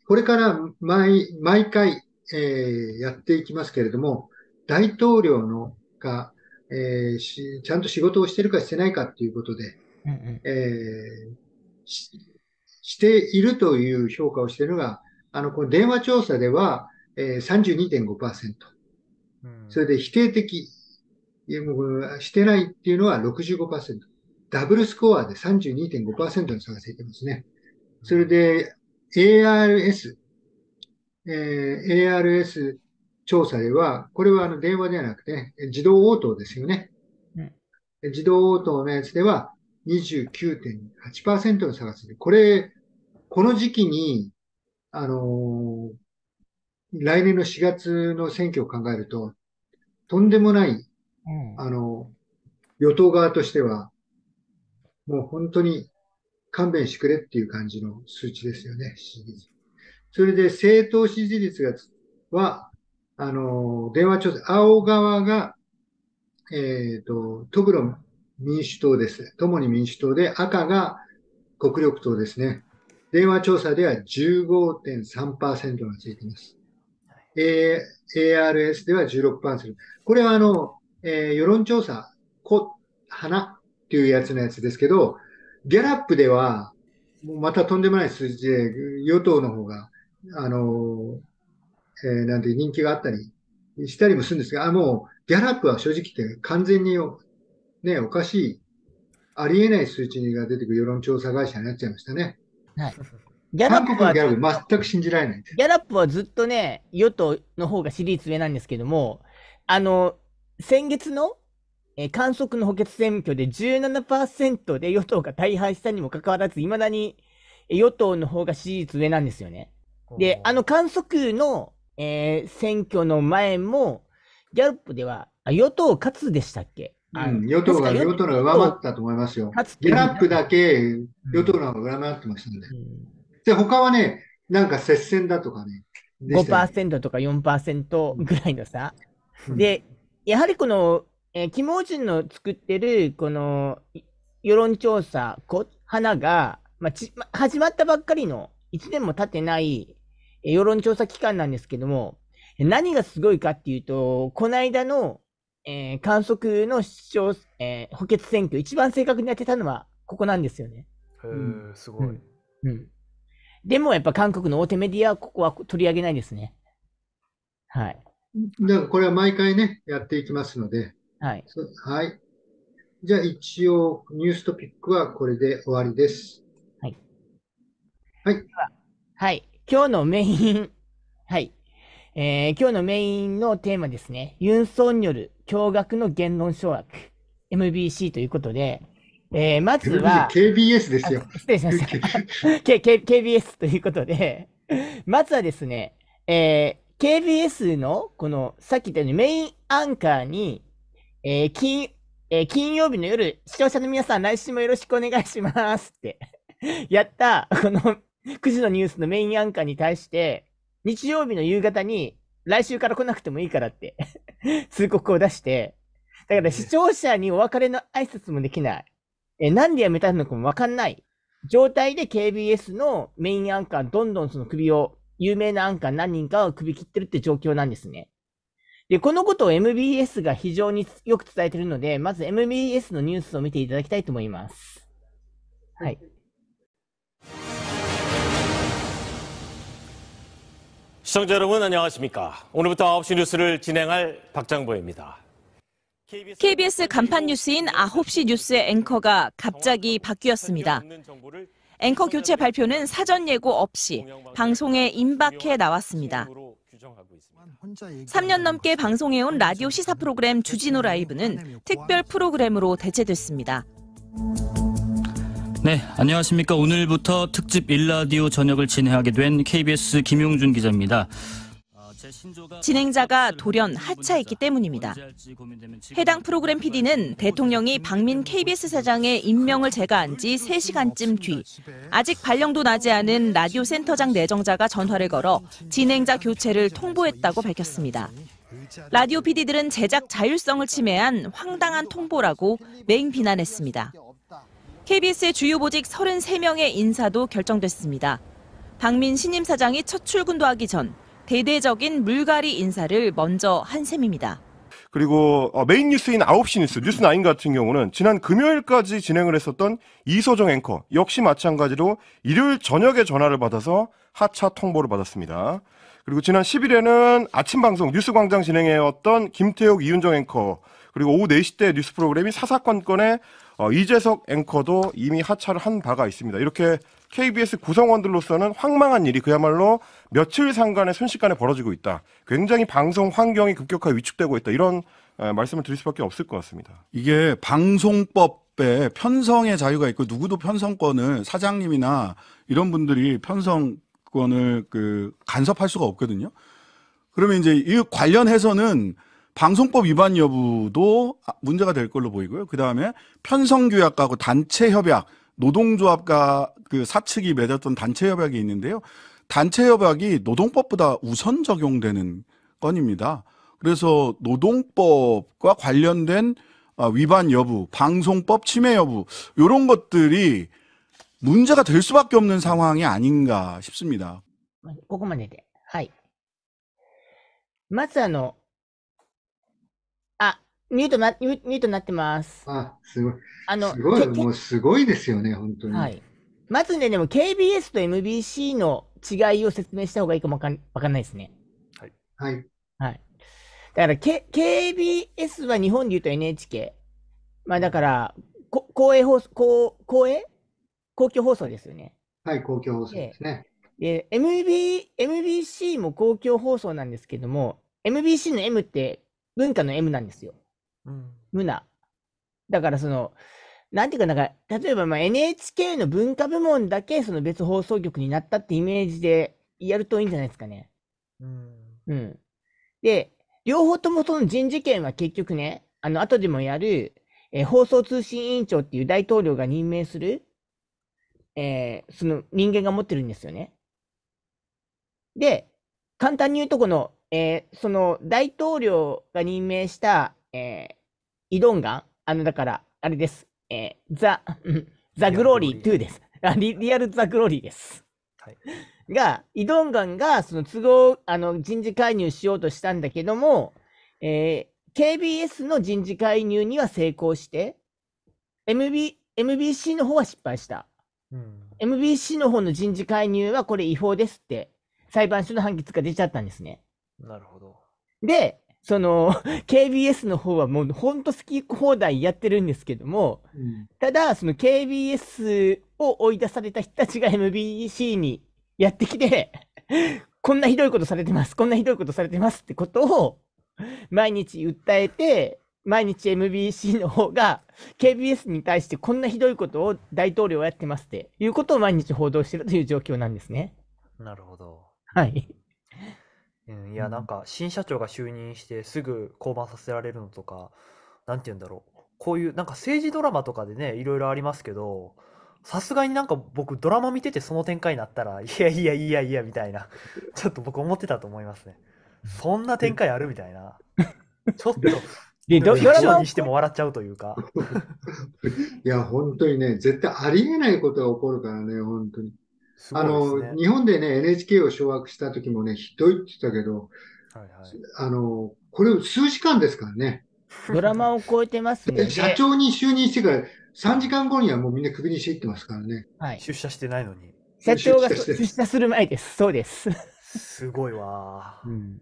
これから毎毎回、えー、やっていきますけれども、大統領のが、えー、しちゃんと仕事をしてるかしてないかっていうことで、うんうん、えー、ししているという評価をしているのが、あの、この電話調査では、えー、32.5%。うん、それで否定的、もうしてないっていうのは65%。ダブルスコアで32.5%の差がついてますね。それで ARS、えー、ARS 調査では、これはあの電話ではなくて、自動応答ですよね。うん、自動応答のやつでは29.8%の差がついて、これ、この時期に、あのー、来年の4月の選挙を考えると、とんでもない、うん、あの、与党側としては、もう本当に勘弁してくれっていう感じの数値ですよね、支持率。それで政党支持率が、は、あの、電話調査、青側が、えっ、ー、と、トブロ民主党です。共に民主党で、赤が国力党ですね。電話調査では15.3%がついています。A、ARS では16%。これはあの、えー、世論調査、こ、花っていうやつのやつですけど、ギャラップでは、またとんでもない数字で、与党の方が、あの、えー、なんて人気があったりしたりもするんですが、もう、ギャラップは正直言って完全に、ね、おかしい、ありえない数値が出てくる世論調査会社になっちゃいましたね。はい。ギャラップは、ギャラップ全く信じら
れない。ギャラップはずっとね、与党の方がシリーズ上なんですけども、あの、先月のえ観測の補欠選挙で17%で与党が大敗したにもかかわらず、いまだに与党の方が支持率上なんですよね。で、あの観測の、えー、選挙の前も、ギャロップでは、あ与党勝つでしたっけうん、与党が、与党が上回ったと思いますよ。ギャラ
ップだけ与党の方が上回ってましたね。うん、で、他はね、なんか接戦
だとかね。5%とか4%ぐらいのさ、うん、で、やはりこのえー、キモンの作ってる、この、世論調査、こ花が、まあちま、始まったばっかりの、1年も経ってない、えー、世論調査機関なんですけども、何がすごいかっていうと、この間の、えー、観測の市長、えー、補欠選挙、一番正確に当てたのは、ここなんですよね。
へうん、すごい、うん、うん。
でもやっぱ韓国の大手メディアはここは取り上げないですね。
はい。これは毎回ね、やっていきますので、はい。はい。じゃあ一応ニューストピックはこれで終わりです。はい。
はい。はい。今日のメイン、はい。えー、今日のメインのテーマですね。ユン・ソンによる驚愕の言論掌握、MBC ということで、えー、まずは。KBS ですよ。失礼しました。K K KBS ということで、まずはですね、えー、KBS のこのさっき言ったようにメインアンカーにえー、金、えー、金曜日の夜、視聴者の皆さん、来週もよろしくお願いしますって やった、この9時のニュースのメインアンカーに対して、日曜日の夕方に、来週から来なくてもいいからって 通告を出して、だから視聴者にお別れの挨拶もできない。えなんでやめたのかもわかんない。状態で KBS のメインアンカー、どんどんその首を、有名なアンカー何人かを首切ってるって状況なんですね。で、このことを MBS が非常によく伝えているので、まず MBS のニュースを見ていただきたいと思います。はい。
시청자여러분안녕하십니까오늘부터9시뉴스를진행할박장보입니다
KBS 간판뉴스인9시뉴스의앵커가갑자기바뀌었습니다 앵커 교체 발표는 사전 예고 없이 방송에 임박해 나왔습니다. 3년 넘게 방송해온 라디오 시사 프로그램 주진우 라이브는 특별 프로그램으로 대체됐습니다.
네, 안녕하십니까. 오늘부터 특집 일라디오 저녁을 진행하게 된 KBS 김용준 기자입니다.
진행자가 돌연 하차했기 때문입니다. 해당 프로그램 PD는 대통령이 박민 KBS 사장의 임명을 제거한 지 3시간쯤 뒤 아직 발령도 나지 않은 라디오 센터장 내정자가 전화를 걸어 진행자 교체를 통보했다고 밝혔습니다. 라디오 PD들은 제작 자율성을 침해한 황당한 통보라고 맹 비난했습니다. KBS의 주요 보직 33명의 인사도 결정됐습니다. 박민 신임 사장이 첫 출근도 하기 전 대대적인 물갈이 인사를 먼저 한 셈입니다.
그리고 어, 메인 뉴스인 9시 뉴스, 뉴스9 같은 경우는 지난 금요일까지 진행을 했었던 이소정 앵커 역시 마찬가지로 일요일 저녁에 전화를 받아서 하차 통보를 받았습니다. 그리고 지난 10일에는 아침 방송 뉴스광장 진행해왔던 김태욱, 이윤정 앵커 그리고 오후 4시 때 뉴스 프로그램이 사사건건에 어, 이재석 앵커도 이미 하차를 한 바가 있습니다. 이렇게 KBS 구성원들로서는 황망한 일이 그야말로 며칠 상간에 순식간에 벌어지고 있다. 굉장히 방송 환경이 급격하게 위축되고 있다. 이런 말씀을 드릴 수밖에 없을 것 같습니다. 이게 방송법에 편성의 자유가 있고 누구도 편성권을 사장님이나 이런 분들이 편성권을 그 간섭할 수가 없거든요. 그러면 이제 이 관련해서는 방송법 위반 여부도 문제가 될 걸로 보이고요. 그 다음에 편성규약하고 단체협약 노동조합과 그 사측이 맺었던 단체 협약이 있는데요. 단체 협약이 노동법보다 우선 적용되는 건입니다. 그래서 노동법과 관련된 아, 위반 여부, 방송법 침해 여부 이런 것들이 문제가 될 수밖에 없는 상황이 아닌가 싶습니다.
ここまでで。はい。まずあの、 아, ミュートな、ミュートになってます。あ、すごい。あの、すごい、もう
すごいですよね、本当に。はい。
まずね、でも KBS と MBC の違いを説明した方がいいかもわかんないですね。はい。はい。はい。だから、K、KBS は日本で言うと NHK。まあだから、こ公営放送、公公営公共放送ですよね。はい、公共放送ですね。で、MB、MBC も公共放送なんですけども、MBC の M って文化の M なんですよ。無な。だからその、なんていうか、なんか、例えばまあ NHK の文化部門だけその別放送局になったってイメージでやるといいんじゃないですかね。うん。うん。で、両方ともその人事権は結局ね、あの、後でもやる、えー、放送通信委員長っていう大統領が任命する、えー、その人間が持ってるんですよね。で、簡単に言うとこの、えー、その大統領が任命した、えイドンガンあの、だから、あれです。えー、ザ、ザ・グローリー2です。リリアル・ザ・グローリーです。はい、が、イドンガンが、その都合、あの、人事介入しようとしたんだけども、えー、KBS の人事介入には成功して、MB、MBC の方は失敗した。うん、MBC の方の人事介入はこれ違法ですって、裁判所の判決が出ちゃったんですね。なるほど。で、その KBS の方はもう本当好き放題やってるんですけども、うん、ただその KBS を追い出された人たちが MBC にやってきて こんなひどいことされてますこんなひどいことされてますってことを毎日訴えて毎日 MBC の方が KBS に対してこんなひどいことを大統領はやってますっていうことを毎日報道してるという状況なんですね。
なるほど。はい。うん、いや、なんか新社長が就任してすぐ降板させられるのとか、なんて言うんだろう。こういう、なんか政治ドラマとかでね、いろいろありますけど、さすがになんか僕ドラマ見ててその展開になったら、いやいやいやいやみたいな、ちょっと僕思ってたと思いますね。そんな展開あるみたいな。ち
ょっと、で、ド、フィクラションマに
しても笑っちゃうというか。
いや、本当にね、絶対ありえないことが起こるからね、本当に。ね。あの、日本でね、NHK を掌握した時もね、ひどいって言ったけど、はいはい、あの、これ数時間ですからね。
ドラマを
超えてますね。社長
に就任してから3時間後にはもうみんな首にしていっ
てますからね。
はい、出社してないのに。社長が出
社する前です。そうです。
すごいわ、うん。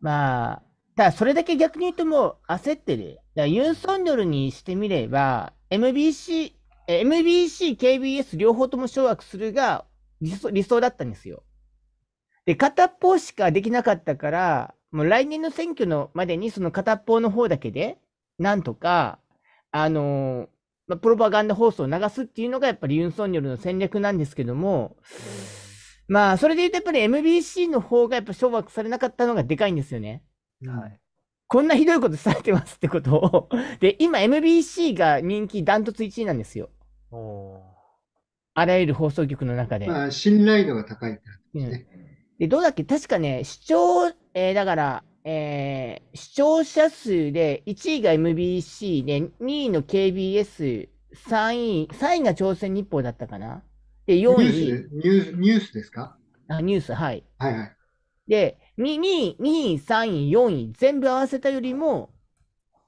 まあ、ただそれだけ逆に言うともう焦ってる。だユン・ソンニョルにしてみれば、MBC、MBC、KBS 両方とも掌握するが理想理想だったんですよ。で、片っぽしかできなかったから、もう来年の選挙のまでにその片っぽの方だけで、なんとか、あのー、まあ、プロパガンダ放送を流すっていうのがやっぱりユン・ソンによルの戦略なんですけども、まあ、それで言うとやっぱり MBC の方がやっぱ掌握されなかったのがでかいんですよね。はい。こんなひどいことされてますってことをで、今 MBC が人気ダントツ1位なんですよ。あらゆる放送局の中で。まあ、信頼度が高いでね。うん、でどうだっけ確かね、視聴、えー、だから、えー、視聴者数で1位が MBC で、2位の KBS、3位、3位が朝鮮日報だったかな。で、4位。ニュースニュースですかあニュース、はい。はいはい。で、2位、2位、3位、4位、全部合わせたよりも、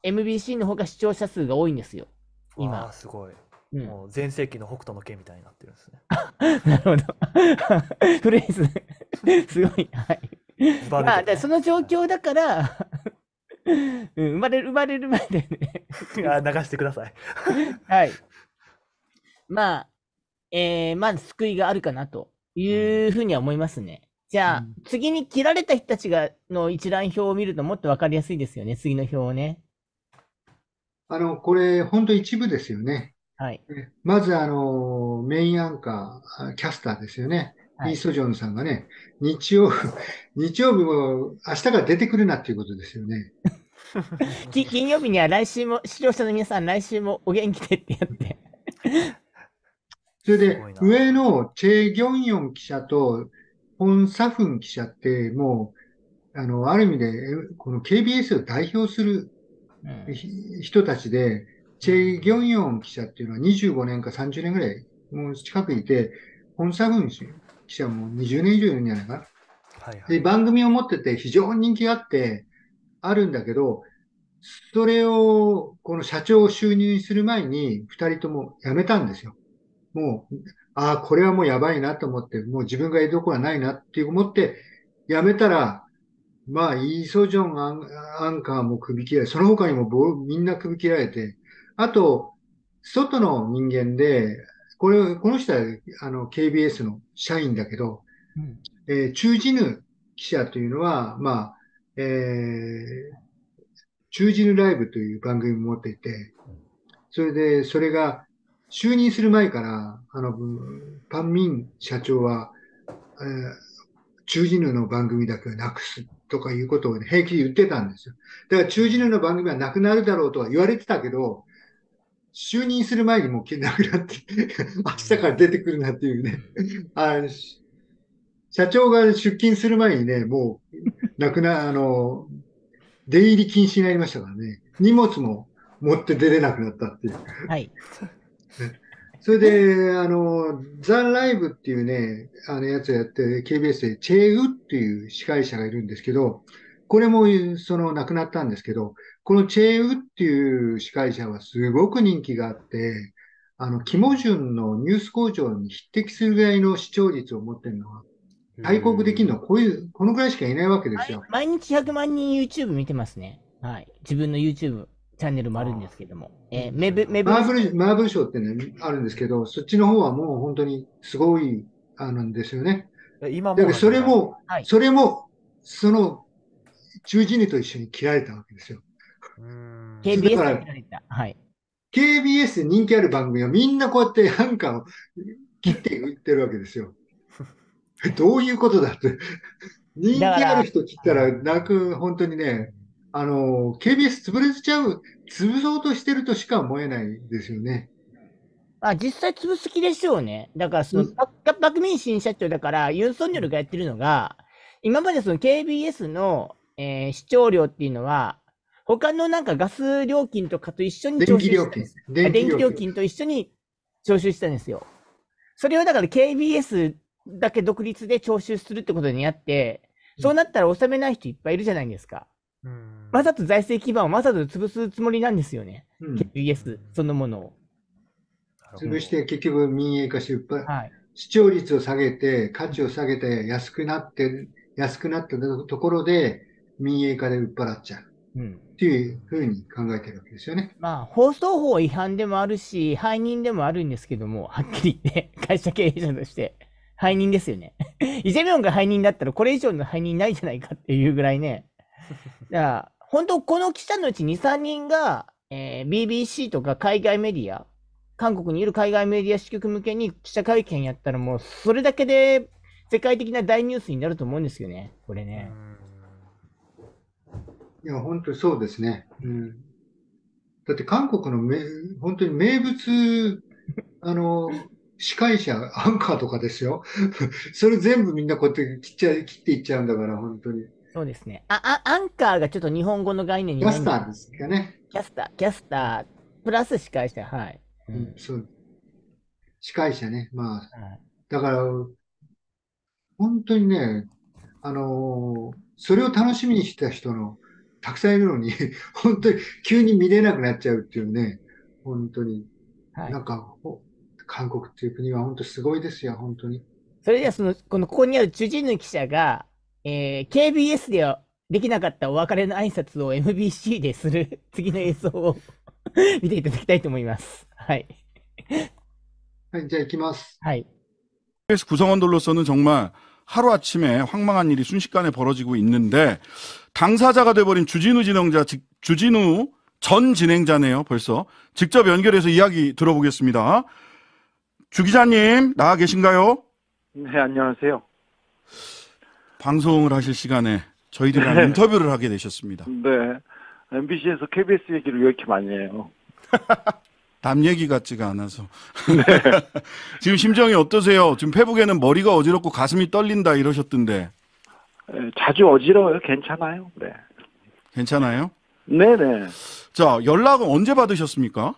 MBC の方が視聴者数が多いんですよ、
今。すごい。もう全盛期の北斗の拳みたいになってるんですね。なるほど。古いですすごい。はい。まあ、
その状況だから、
うん、生まれる、生まれるまでね あ。流してください。はい。
まあ、えー、まあ、救いがあるかなというふうには思いますね。うん、じゃあ、うん、次に切られた人たちがの一覧表を見るともっと分かりやすいですよね、次の表をね。
あの、これ、本当一部ですよね。はい。まず、あの、メインアンカー、キャスターですよね。イーストジョンさんがね、日曜、日 日曜日も明日から出てくるなっていうことですよね。
金曜日には来週も、視聴者の皆さん来週もお元気でってやって。
それで、上のチェ・ギョンヨン記者と、ホン・サフン記者って、もう、あの、ある意味で、この KBS を代表する人たちで、うんチェ・ギョンヨン記者っていうのは25年か30年ぐらい、もう近くいて、ホン・サフン記者も20年以上いるんじゃないかな。はいはい、で、番組を持ってて非常に人気があって、あるんだけど、それを、この社長を就任する前に、二人とも辞めたんですよ。もう、ああ、これはもうやばいなと思って、もう自分がいとこ子はないなって思って、辞めたら、まあ、イーソジョンアンカーも首切られ、その他にもみんな首切られて、あと、外の人間で、これ、この人はあの KBS の社員だけど、うん、えー、中地ぬ記者というのは、まあ、えー、中地ぬライブという番組を持っていて、それで、それが就任する前から、あの、パンミン社長は、えー、中地ぬの番組だけをなくすとかいうことを、ね、平気で言ってたんですよ。だから中地ぬの番組はなくなるだろうとは言われてたけど、就任する前にもうなくなって、明日から出てくるなっていうね、あ社長が出勤する前にね、もう、なくな、あの、出入り禁止になりましたからね、荷物も持って出れなくなったっていう。はい。それで、あの、ザ・ライブっていうね、あのやつをやって、KBS でチェウっていう司会者がいるんですけど、これも、その、亡くなったんですけど、このチェ・ウっていう司会者はすごく人気があって、あの、キモジュンのニュース工場に匹敵するぐらいの視聴率を持ってるのは、対抗できるのは
こういう、このぐらいしかいないわけですよ。毎日100万人 YouTube 見てますね。はい。自分の YouTube チャンネルもあるんですけども。えー、メブ、メブ。マーブル、
マーブル賞ってね、あるんですけど、そっちの方はもう本当にすごい、あの、んですよね。
今も。だからそれ
も、はい、それも、その、中耳にと一緒に切られたわけですよ。KBS だはい。KBS 人気ある番組はみんなこうやってなんかを切って売ってるわけですよ。どういうことだって。人気ある人切ったら、泣く、本当にね、あの、KBS 潰
れちゃう、潰そうとしてるとしか思えないですよね。あ、実際潰す気でしょうね。だから、その、パクミン新社長だから、ユン・ソンニョルがやってるのが、今までその KBS の、えー、視聴量っていうのは、他のなんかガス料金とかと一緒に電気料金電気料金と一緒に徴収したんですよ。それをだから KBS だけ独立で徴収するってことになって、そうなったら納めない人いっぱいいるじゃないですか。うん、わざと財政基盤をわざと潰すつもりなんですよね。うん、KBS そのものを。
潰して結局民営化して、はい、視聴率を下げて、価値を下げて安くなって、安くなったところで民営化で売っ払っちゃう。っていうふ
うに考えてるわけですよね。まあ、放送法違反でもあるし、背任でもあるんですけども、はっきり言って、会社経営者として、背任ですよね。イ・ジェミョンが背任だったら、これ以上の背任ないじゃないかっていうぐらいね。だから、本当、この記者のうち2、3人が、えー、BBC とか海外メディア、韓国にいる海外メディア支局向けに記者会見やったら、もうそれだけで世界的な大ニュースになると思うんですよね、
これね。いや、本当にそうですね。うん、だって韓国のめ本当に名物、あの、司会者、アンカーとかですよ。それ全部みんなこうやって切っちゃ切っていっちゃうんだから、本当に。
そうですね。あ、あアンカーがちょっと日本語の概念にキャスターですかね。キャスター、キャスター、プラス司会者、はい。
うん、そう。司会者ね。まあ、はい、だから、本当にね、あのー、それを楽しみにした人のたくさんいるのに、本当に急に見れなくなっちゃうっていうね、本当に。はい、なんか、韓
国っていう国は本当すごいですよ、本当に。それではその、この、ここにあるチュジヌ記者が、えー、KBS ではできなかったお別れの挨拶を MBC でする 次の映像を 見ていただきたいと思います。はい。はい、じゃあ行きます。
はい。구성원들로서는정말하루아침에황망한일이순식간에벌어지고있는데 당사자가 돼버린 주진우 진행자 주진우 전 진행자네요. 벌써 직접 연결해서 이야기 들어보겠습니다. 주 기자님 나와 계신가요? 네 안녕하세요. 방송을 하실 시간에 저희들이랑 네. 인터뷰를 하게 되셨습니다. 네. MBC에서 KBS 얘기를 왜 이렇게 많이 해요? 남 얘기 같지가 않아서. 네. 지금 심정이 어떠세요? 지금 페북에는 머리가 어지럽고 가슴이 떨린다 이러셨던데. 예, 자주 어지러워요. 괜찮아요. 네. 괜찮아요? 네네. 자, 연락은 언제 받으셨습니까?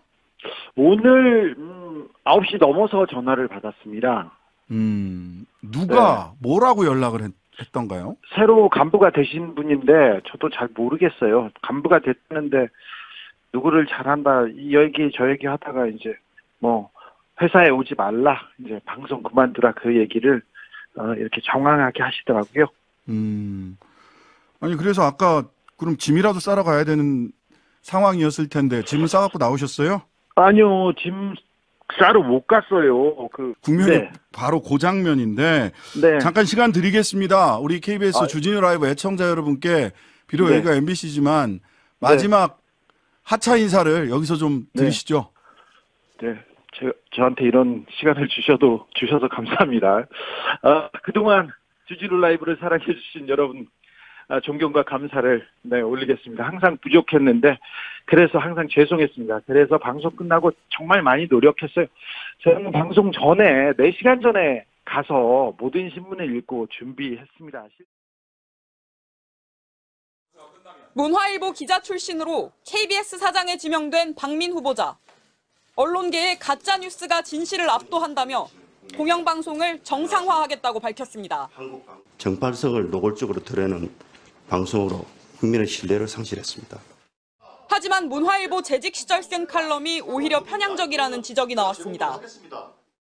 오늘 음, 9시 넘어서 전화를 받았습니다. 음, 누가 네. 뭐라고 연락을 했, 던가요 새로 간부가 되신 분인데 저도 잘 모르겠어요. 간부가 됐는데 누구를 잘한다 이 얘기 저 얘기 하다가 이제 뭐 회사에 오지 말라 이제 방송 그만두라 그 얘기를 어, 이렇게 정황하게 하시더라고요. 음. 아니 그래서 아까 그럼 짐이라도 싸러 가야 되는 상황이었을 텐데 짐을 싸갖고 나오셨어요? 아니요, 짐 싸러 못 갔어요. 그 국면이 네. 바로 고 장면인데 네. 잠깐 시간 드리겠습니다. 우리 KBS 아, 주진우 라이브 애청자 여러분께 비록 네. 여기가 MBC지만 마지막 하차 인사를 여기서 좀 네. 드리시죠. 네. 저, 저한테 이런 시간을 주셔도 주셔서 감사합니다. 아, 그동안 주지루 라이브를 사랑해주신 여러분 아, 존경과 감사를 네, 올리겠습니다. 항상 부족했는데 그래서 항상 죄송했습니다. 그래서 방송 끝나고 정말 많이 노력했어요. 저는 방송 전에 4시간 전에 가서 모든 신문을 읽고 준비했습니다.
문화일보 기자 출신으로 KBS 사장에 지명된 박민 후보자. 언론계의 가짜 뉴스가 진실을 압도한다며 공영방송을 정상화하겠다고 밝혔습니다.
정발성을 노골적으로 드러내는 방송으로 국민의 신뢰를 상실했습니다.
하지만 문화일보 재직 시절 쓴 칼럼이 오히려 편향적이라는 지적이 나왔습니다.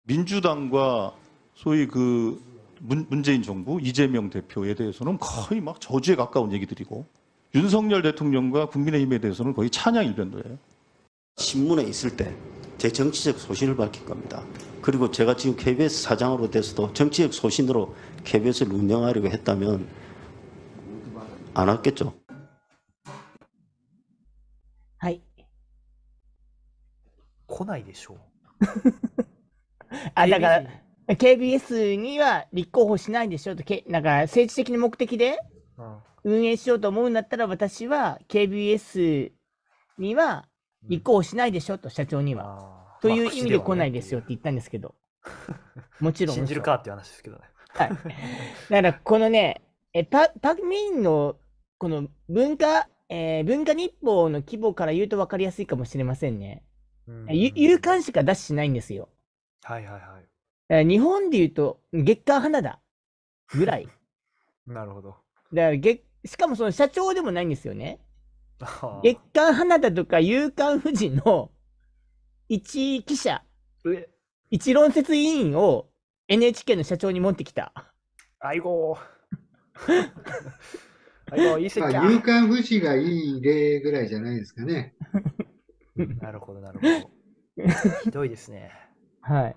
민주당과 소위 그 문, 문재인 정부 이재명 대표에 대해서는 거의 막 저주에 가까운 얘기들이고 윤석열 대통령과 국민의힘에 대해서는 거의 찬양 일변도예요. 신문에 있을 때 제 정치적 소신을 밝힐 겁니다. 그리고제가지금 KBS 사장으로돼서도정치적소신으로 KBS 를운영하려고했다
면안왔겠죠
来ないでしょう。
あ、だから、KBS には立候補しないでしょうと、けなんか政治的な目的で運営しようと思うんだったら、私は KBS には立候補しないでしょうと、社長には。という意味で来ないですよって言ったんですけど、もちろん。信じるかっていう話ですけどね。はい。だから、このね、えパパクミンのこの文化、えー、文化日報の規模から言うと分かりやすいかもしれませんね。う有刊しか出しないんですよ。
はいはい
はい。日本で言うと、月刊花田ぐらい。
なるほど。
だから月、しかもその社長でもないんですよね。月刊花田とか夕刊富人の一記者、一論説委員を NHK の社長に持ってきた。
あいごー。あいごー、いい入管
不死がいい例ぐらいじゃないですか
ね。なるほど、なるほど。ひどいですね。
はい。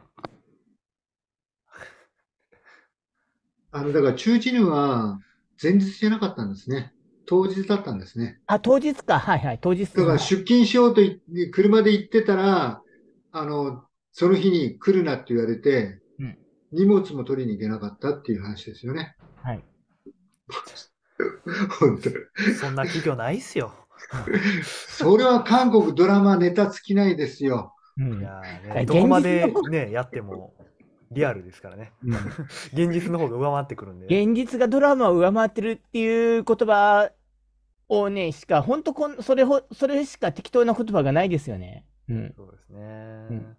あの、だから中止には前日じゃなかったんですね。当日だったんですね。あ、当日か。はいはい、当日。だから出勤しようと車で行ってたら、あの、その日に来るなって言われて、うん、荷物も取りに行けなかったっていう話ですよね。
はい。
本当
そんな企業ないっすよ。
それは韓国ドラマネタ尽きないですよ。
うん、いやね、どこまで、ね、やってもリアルですからね、現実の方が上回ってくるんで。
現実がドラマを上回ってるっていう言葉をね、しか、本当こんそれほ、それしか適当な言葉がないですよね。
そうですね。うん、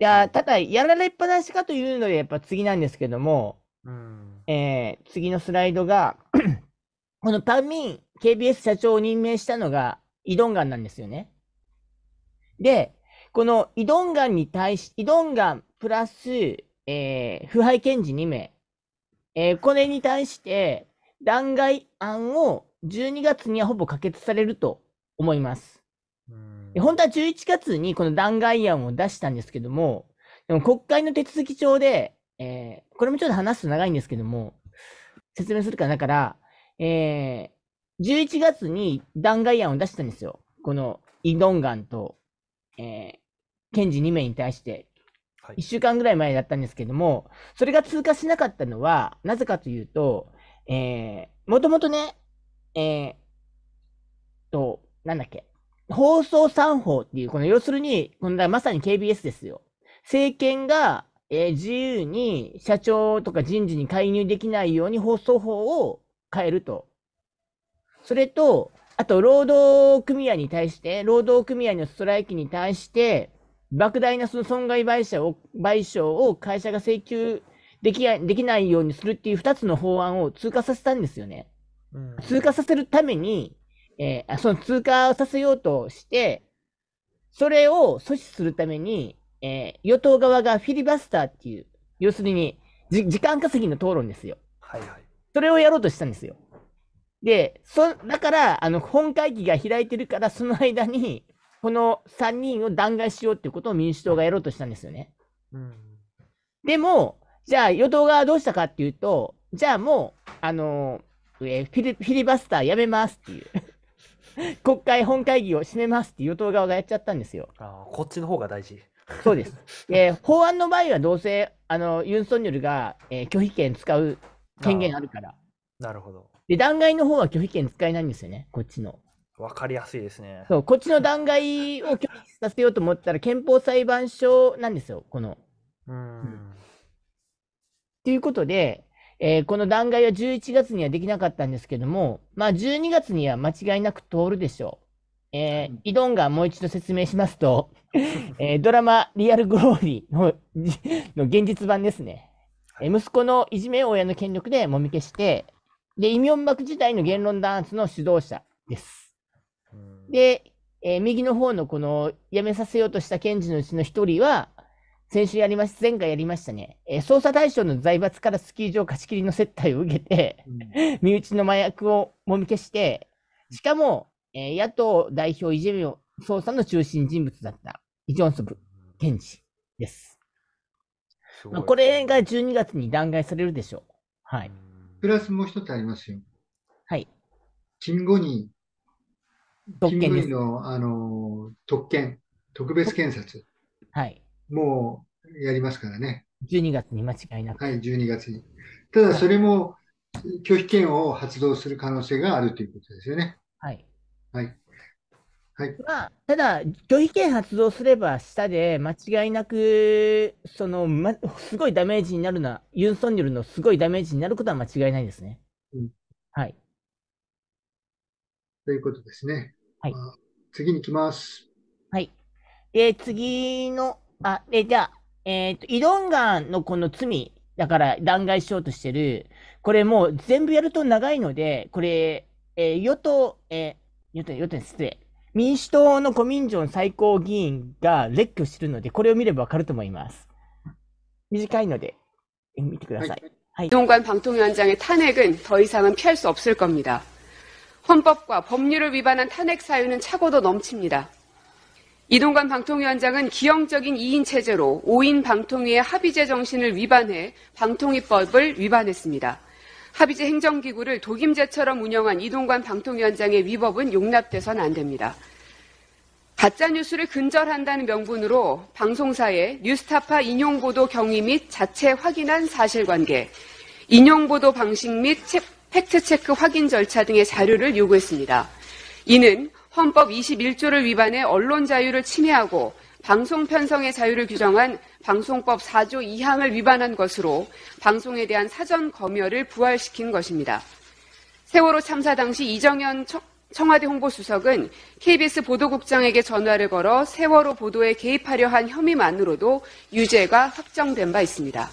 いや、ただ、やられっぱなしかというので、やっぱ次なんですけども、うん、えー、次のスライドが このパンミン KBS 社長を任命したのが、イドンガンなんですよね。で、このイドンガンに対し、イドンガンプラス、えー、腐敗検事2名。えー、これに対して、弾劾案を12月にはほぼ可決されると思います。うん本当は11月にこの弾劾案を出したんですけども、でも国会の手続き上で、えー、これもちょっと話すと長いんですけども、説明するかな。だから、えー、11月に弾劾案を出したんですよ。このイ・ドンガンと、えー、検事2名に対して。1週間ぐらい前だったんですけども、はい、それが通過しなかったのは、なぜかというと、えー、もともとね、えー、と、なんだっけ、放送三法っていう、この要するに、このまさに KBS ですよ。政権が、えー、自由に社長とか人事に介入できないように放送法を変えると。それと、あと、労働組合に対して、労働組合のストライキに対して、莫大なその損害賠償を、賠償を会社が請求できできないようにするっていう2つの法案を通過させたんですよね。うん、通過させるために、えー、その通過をさせようとして、それを阻止するために、えー、与党側がフィリバスターっていう、要するにじ時間稼ぎの討論ですよ。はいはい。それをやろうとしたんですよ。で、そ、だから、あの、本会議が開いてるから、その間に、この3人を弾劾しようっていうことを民主党がやろうとしたんですよね。うん、でも、じゃあ、与党側はどうしたかっていうと、じゃあもう、あの、えー、フィリバスターやめますっていう 国会本会議を閉めますって与党側がやっちゃったんですよ。あこっちの方が大事。そうです。え ー、法案の場合はどうせあのユン・ソンニョルが、えー、拒否権使う権限あるから。なるほど。で、弾劾の方は拒否権使えないんですよね、こっちの。
わかりやすいですね。そ
う、こっちの弾劾を拒否させようと思ったら、憲法裁判所なんですよ、この。うん。ということで、えー、この断崖は11月にはできなかったんですけども、まあ、12月には間違いなく通るでしょう。えー、イドンがもう一度説明しますと、えー、ドラマ、リアルグローリーの の現実版ですね。えー、息子のいじめ親の権力でもみ消して、で、イミョンバク自体の言論弾圧の主導者です。で、えー、右の方のこの辞めさせようとした検事のうちの一人は、先週やりました、前回やりましたね、えー、捜査対象の財閥からスキー場貸し切りの接待を受けて、うん、身内の麻薬をもみ消して、しかも、えー、野党代表イ・ジェミョ捜査の中心人物だったイ・ジョンソブ検事です。すまあ、これが12月に弾劾されるでしょう。はい。プラスもう一つありますよ。はい。キムゴニー。キムゴニーの、あ
の、特権、特別検察。はい。もうやりますからね。12月に間違いなく。はい、12月に。ただ、それも拒否権を発動する可能性があるということですよね。はい。はい。
はい、まあ、ただ、拒否権発動すれば下で間違いなく、その、ま、すごいダメージになるのは、ユン・ソンニョルのすごいダメージになることは間違いないですね。うん、はい。
ということですね。
はい。次にきます。はい。で、次のあ、で、じゃあ、えっ、ー、と、イドンガンのこの罪、だから弾劾しようとしてる、これもう全部やると長いので、これ、えー、与党、えー、与党、与党失礼。民主党のコミンジョン最高議員が列挙してるので、これを見ればわかると思います。短いので、見てください。
はい。이동관방통위원장의탄핵은더이상은피할수없을겁니다헌법과법률을위반한탄핵사유는차고도넘칩니다 이동관 방통위원장은 기형적인 2인 체제로 5인 방통위의 합의제 정신을 위반해 방통위법을 위반했습니다. 합의제 행정기구를 독임제처럼 운영한 이동관 방통위원장의 위법은 용납돼선 안 됩니다. 가짜뉴스를 근절한다는 명분으로 방송사에 뉴스타파 인용보도 경위 및 자체 확인한 사실관계, 인용보도 방식 및 팩트체크 확인 절차 등의 자료를 요구했습니다. 이는 헌법 21조를 위반해 언론 자유를 침해하고 방송 편성의 자유를 규정한 방송법 4조 2항을 위반한 것으로 방송에 대한 사전 검열을 부활시킨 것입니다. 세월호 참사 당시 이정현 청와대 홍보수석은 KBS 보도국장에게 전화를 걸어 세월호 보도에 개입하려 한 혐의만으로도 유죄가 확정된 바 있습니다.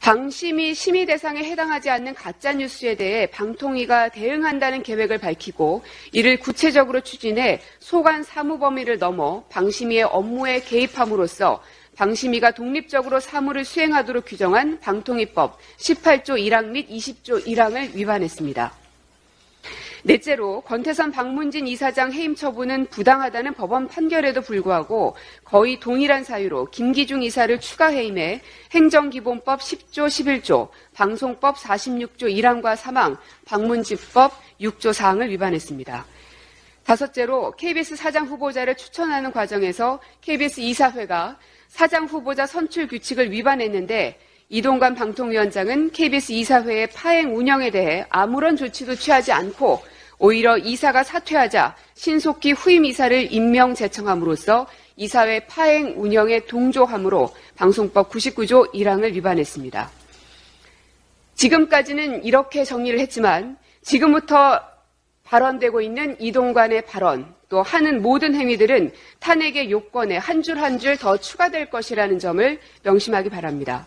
방심이 심의 대상에 해당하지 않는 가짜 뉴스에 대해 방통위가 대응한다는 계획을 밝히고 이를 구체적으로 추진해 소관 사무 범위를 넘어 방심위의 업무에 개입함으로써 방심위가 독립적으로 사무를 수행하도록 규정한 방통위법 18조 1항 및 20조 1항을 위반했습니다. 넷째로 권태선 방문진 이사장 해임 처분은 부당하다는 법원 판결에도 불구하고 거의 동일한 사유로 김기중 이사를 추가 해임해 행정기본법 10조 11조, 방송법 46조 1항과 3항, 방문진법 6조 4항을 위반했습니다. 다섯째로 KBS 사장 후보자를 추천하는 과정에서 KBS 이사회가 사장 후보자 선출 규칙을 위반했는데 이동관 방통위원장은 KBS 이사회의 파행 운영에 대해 아무런 조치도 취하지 않고 오히려 이사가 사퇴하자 신속히 후임 이사를 임명 제청함으로써 이사회 파행 운영에 동조함으로 방송법 99조 1항을 위반했습니다. 지금까지는 이렇게 정리를 했지만 지금부터 발언되고 있는 이동관의 발언 또 하는 모든 행위들은 탄핵의 요건에 한 줄 한 줄 더 추가될 것이라는 점을 명심하기 바랍니다.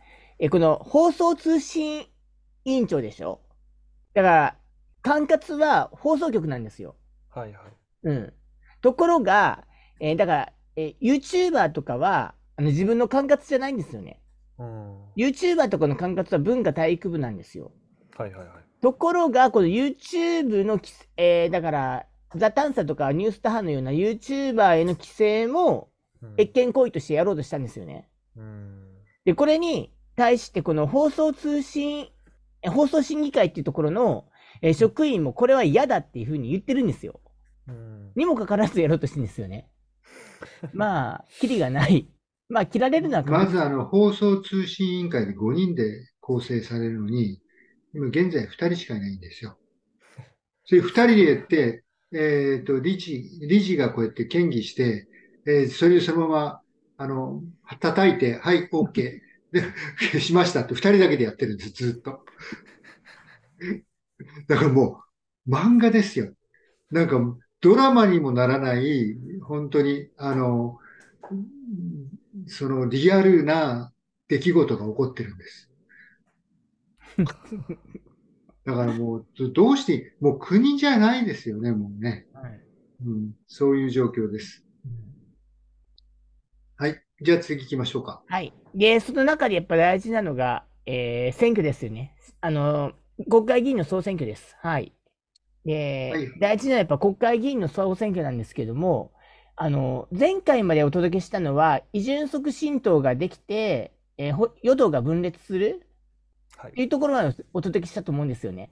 え、この放送通信委員長でしょだから、管轄は放送局なんですよ。はいはい。うん。ところが、えー、だから、えー、YouTuber とかは、あの自分の管轄じゃないんですよね。うん。YouTuber とかの管轄は文化体育部なんですよ。はいはいはい。ところが、この YouTube の、えー、だから、ザ・探査とかニュースターのような YouTuber への規制も、越権行為としてやろうとしたんですよね。うん、で、これに、対してこの放送通信、放送審議会っていうところの、え職員もこれは嫌だっていうふうに言ってるんですよ。うん、にもかかわらずやろうとしてるんですよね。まあ、きりがない。まあ、切られるのはまずあの
放送通信委員会で5人で構成されるのに、今現在2人しかいないんですよ。それ2人でやって、えっ、ー、と、理事、理事がこうやって建議して、えー、それをそのまま、あの、叩いて、はい、OK。で、しましたって、二人だけでやってるんです、ずっと。だからもう、漫画ですよ。なんか、ドラマにもならない、本当に、あの、そのリアルな出来事が起こってるんです。だからもう、どうして、もう国じゃないですよね、もうね。はい、うん、そういう状況です。うん、はい。じゃあ次行きましょうか。
はい。で、その中でやっぱ大事なのが、えー、選挙ですよね。あの、国会議員の総選挙です。はい。で、はい、大事なのはやっぱ国会議員の総選挙なんですけども、あの、前回までお届けしたのは、移住促進党ができて、えー、与党が分裂するというところでお届けしたと思うんですよね。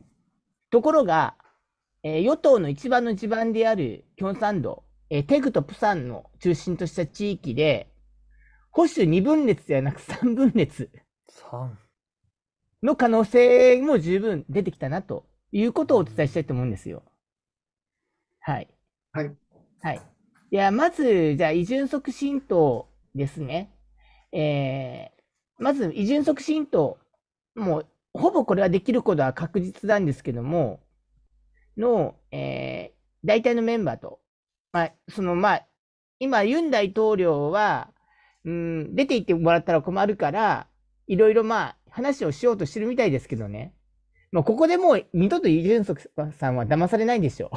ところが、えー、与党の一番の地盤である共産党、えー、テグとプサンの中心とした地域で、保守2分裂ではなく3分裂の可能性も十分出てきたなということをお伝えしたいと思うんですよ。はい。はい。はい。いや、まず、じゃあ、移住促進党ですね。えー、まず、移住促進党、もう、ほぼこれはできることは確実なんですけども、の、えー、大体のメンバーと、まあ、その、まあ、今、ユン大統領は、うん、出て行ってもらったら困るから、いろいろまあ、話をしようとしてるみたいですけどね。まあ、ここでもう二度とイ・ジュンソクさんは騙されないでしょ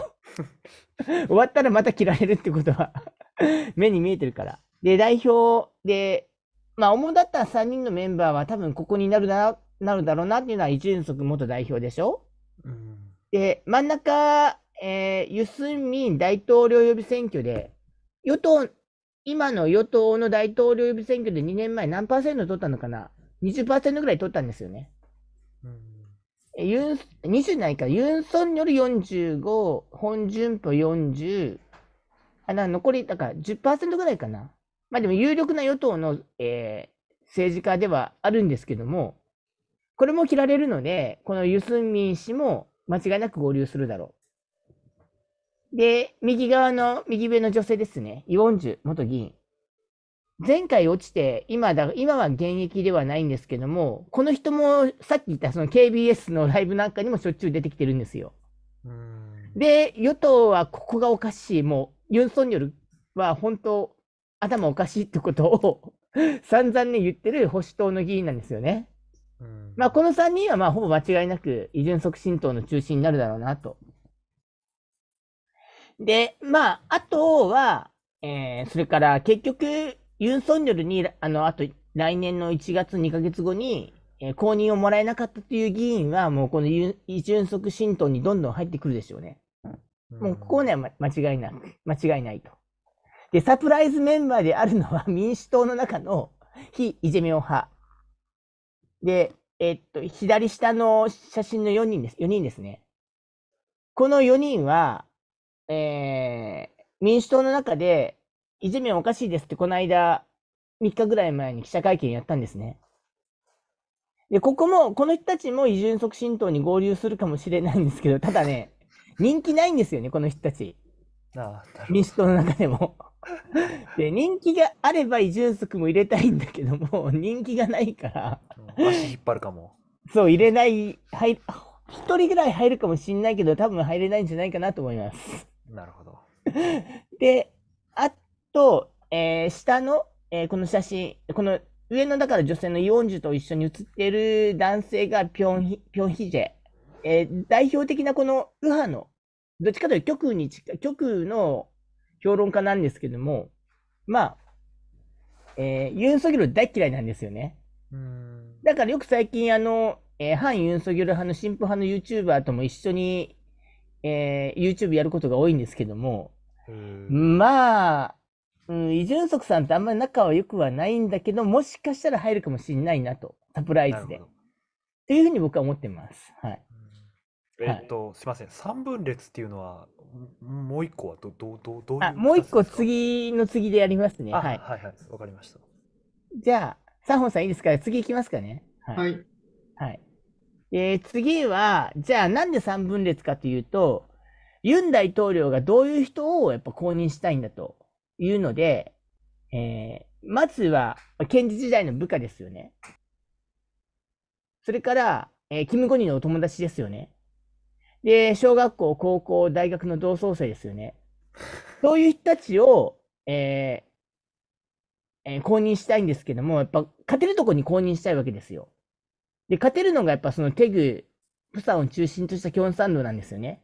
う。終わったらまた切られるってことは 目に見えてるから。で、代表で、まあ、主だった3人のメンバーは多分ここになるな、なるだろうなっていうのはイ・ジュンソク元代表でしょ、うん、で、真ん中、えー、ユスミン大統領予備選挙で、与党今の与党の大統領選挙で2年前何パーセント取ったのかな ?20% ぐらい取ったんですよね。うん、ユン、2 0ないか、ユン・ソンによる45、本順歩40、あな残り、だから10%ぐらいかな。まあでも有力な与党の、えー、政治家ではあるんですけども、これも切られるので、このユスンミン氏も間違いなく合流するだろう。で、右側の、右上の女性ですね。イ・ウォンジュ元議員。前回落ちて、今だ、今は現役ではないんですけども、この人もさっき言ったその KBS のライブなんかにもしょっちゅう出てきてるんですよ。で、与党はここがおかしい、もうユン・ソンニョルは本当、頭おかしいってことを 散々ね言ってる保守党の議員なんですよね。まあ、この3人はまあほぼ間違いなく、依順促進党の中心になるだろうなとで、まあ、あとは、えー、それから結局、ユン・ソンニョルに、あの、あと来年の1月2ヶ月後に、えー、公認をもらえなかったという議員は、もうこのユン・ジュンソク新党にどんどん入ってくるでしょうね。もうここね、ま、間違いなく、間違いないと。で、サプライズメンバーであるのは民主党の中の非イジェミョン派。で、えっと、左下の写真の4人です。4人ですね。この4人は、えー、民主党の中で、イ・ジェミョンおかしいですって、この間、3日ぐらい前に記者会見やったんですね。で、ここも、この人たちも移住促進党に合流するかもしれないんですけど、ただね、人気ないんですよね、この人たち。ああ民主党の中でもで、人気があれば移住則も入れたいんだけども、人気がないから
足引っ張るかも。
そう、入れない、入、一人ぐらい入るかもしんないけど、多分入れないんじゃないかなと思います。なるほど。で、あと、えー、下の、えー、この写真、この上のだから女性のジュと一緒に写ってる男性がピョンヒピョンヒジェ、えー、代表的なこの右派の、どっちかというと極に近い、極の評論家なんですけども、まあ、えー、ユン・ソギョル大嫌いなんですよね。うんだからよく最近、あの、えー、反ユン・ソギョル派の新婦派の YouTuber とも一緒にえー、YouTube やることが多いんですけども、まあ、うん、イ・ジさんとあんまり仲は良くはないんだけど、もしかしたら入るかもしれないなと、サプライズで。っていうふうに僕は思ってます。はい。
えっと、い、すみません、3分列っていうのは、もう一個はどどどどういうもう一
個、次の次でやりますね。はい、はい
はい、わかりました。
じゃあ、サホンさんいいですか次いきますかね。はい。はい、はいえー、次は、じゃあなんで3分裂かというと、ユン大統領がどういう人をやっぱ公認したいんだというので、えー、まずは、検事時代の部下ですよね。それから、えー、キム・ゴニのお友達ですよね。で、小学校、高校、大学の同窓生ですよね。そういう人たちを、えーえー、公認したいんですけども、やっぱ勝てるとこに公認したいわけですよ。で、勝てるのがやっぱそのテグ、プサンを中心とした共産党サンドなんですよね。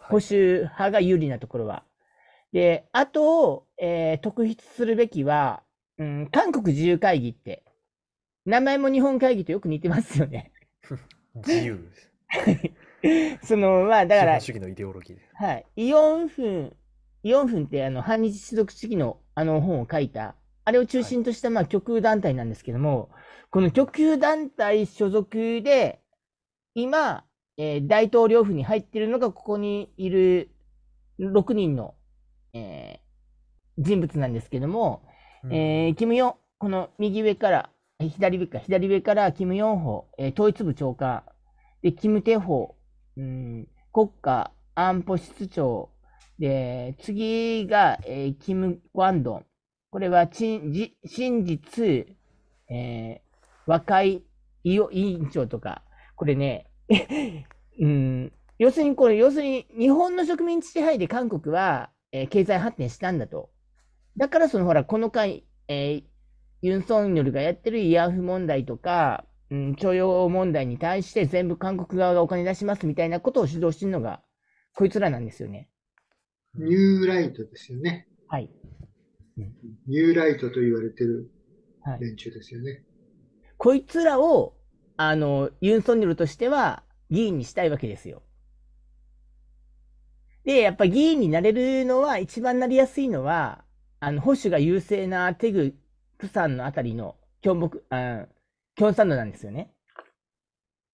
保守派が有利なところは。で、あと、えー、特筆するべきは、うん、韓国自由会議って、名前も日本会議とよく似てますよね。自由。その、まあ、だから、主
義のイデオロギー
はい。イオンフン、イオンフンってあの、反日種族主義のあの本を書いた、あれを中心とした、まあ、極右団体なんですけども、はいこの極右団体所属で、今、えー、大統領府に入っているのが、ここにいる6人の、えー、人物なんですけども、うん、えー、キム・ヨン、この右上から、左上か、左上から、キム・ヨンホ、えー、統一部長官、で、キム・テホ、うん、国家安保室長、で、次が、えー、キム・ワンドン、これは、真実、えー、若い委員長とか、これね、うん、要するにこれ、要するに日本の植民地支配で韓国は、えー、経済発展したんだと。だからそのほら、この回、えー、ユン・ソンニョルがやってる慰安婦問題とか、うん、徴用問題に対して全部韓国側がお金出しますみたいなことを主導してるのが、こいつらなんですよね。ニューライトですよね。はい。
ニューライトと言われてる連中ですよね。
はいこいつらを、あの、ユン・ソンニョルとしては議員にしたいわけですよ。で、やっぱ議員になれるのは、一番なりやすいのは、あの、保守が優勢なテグプサンのあたりの、キョンボク、あキョンサンドなんですよね。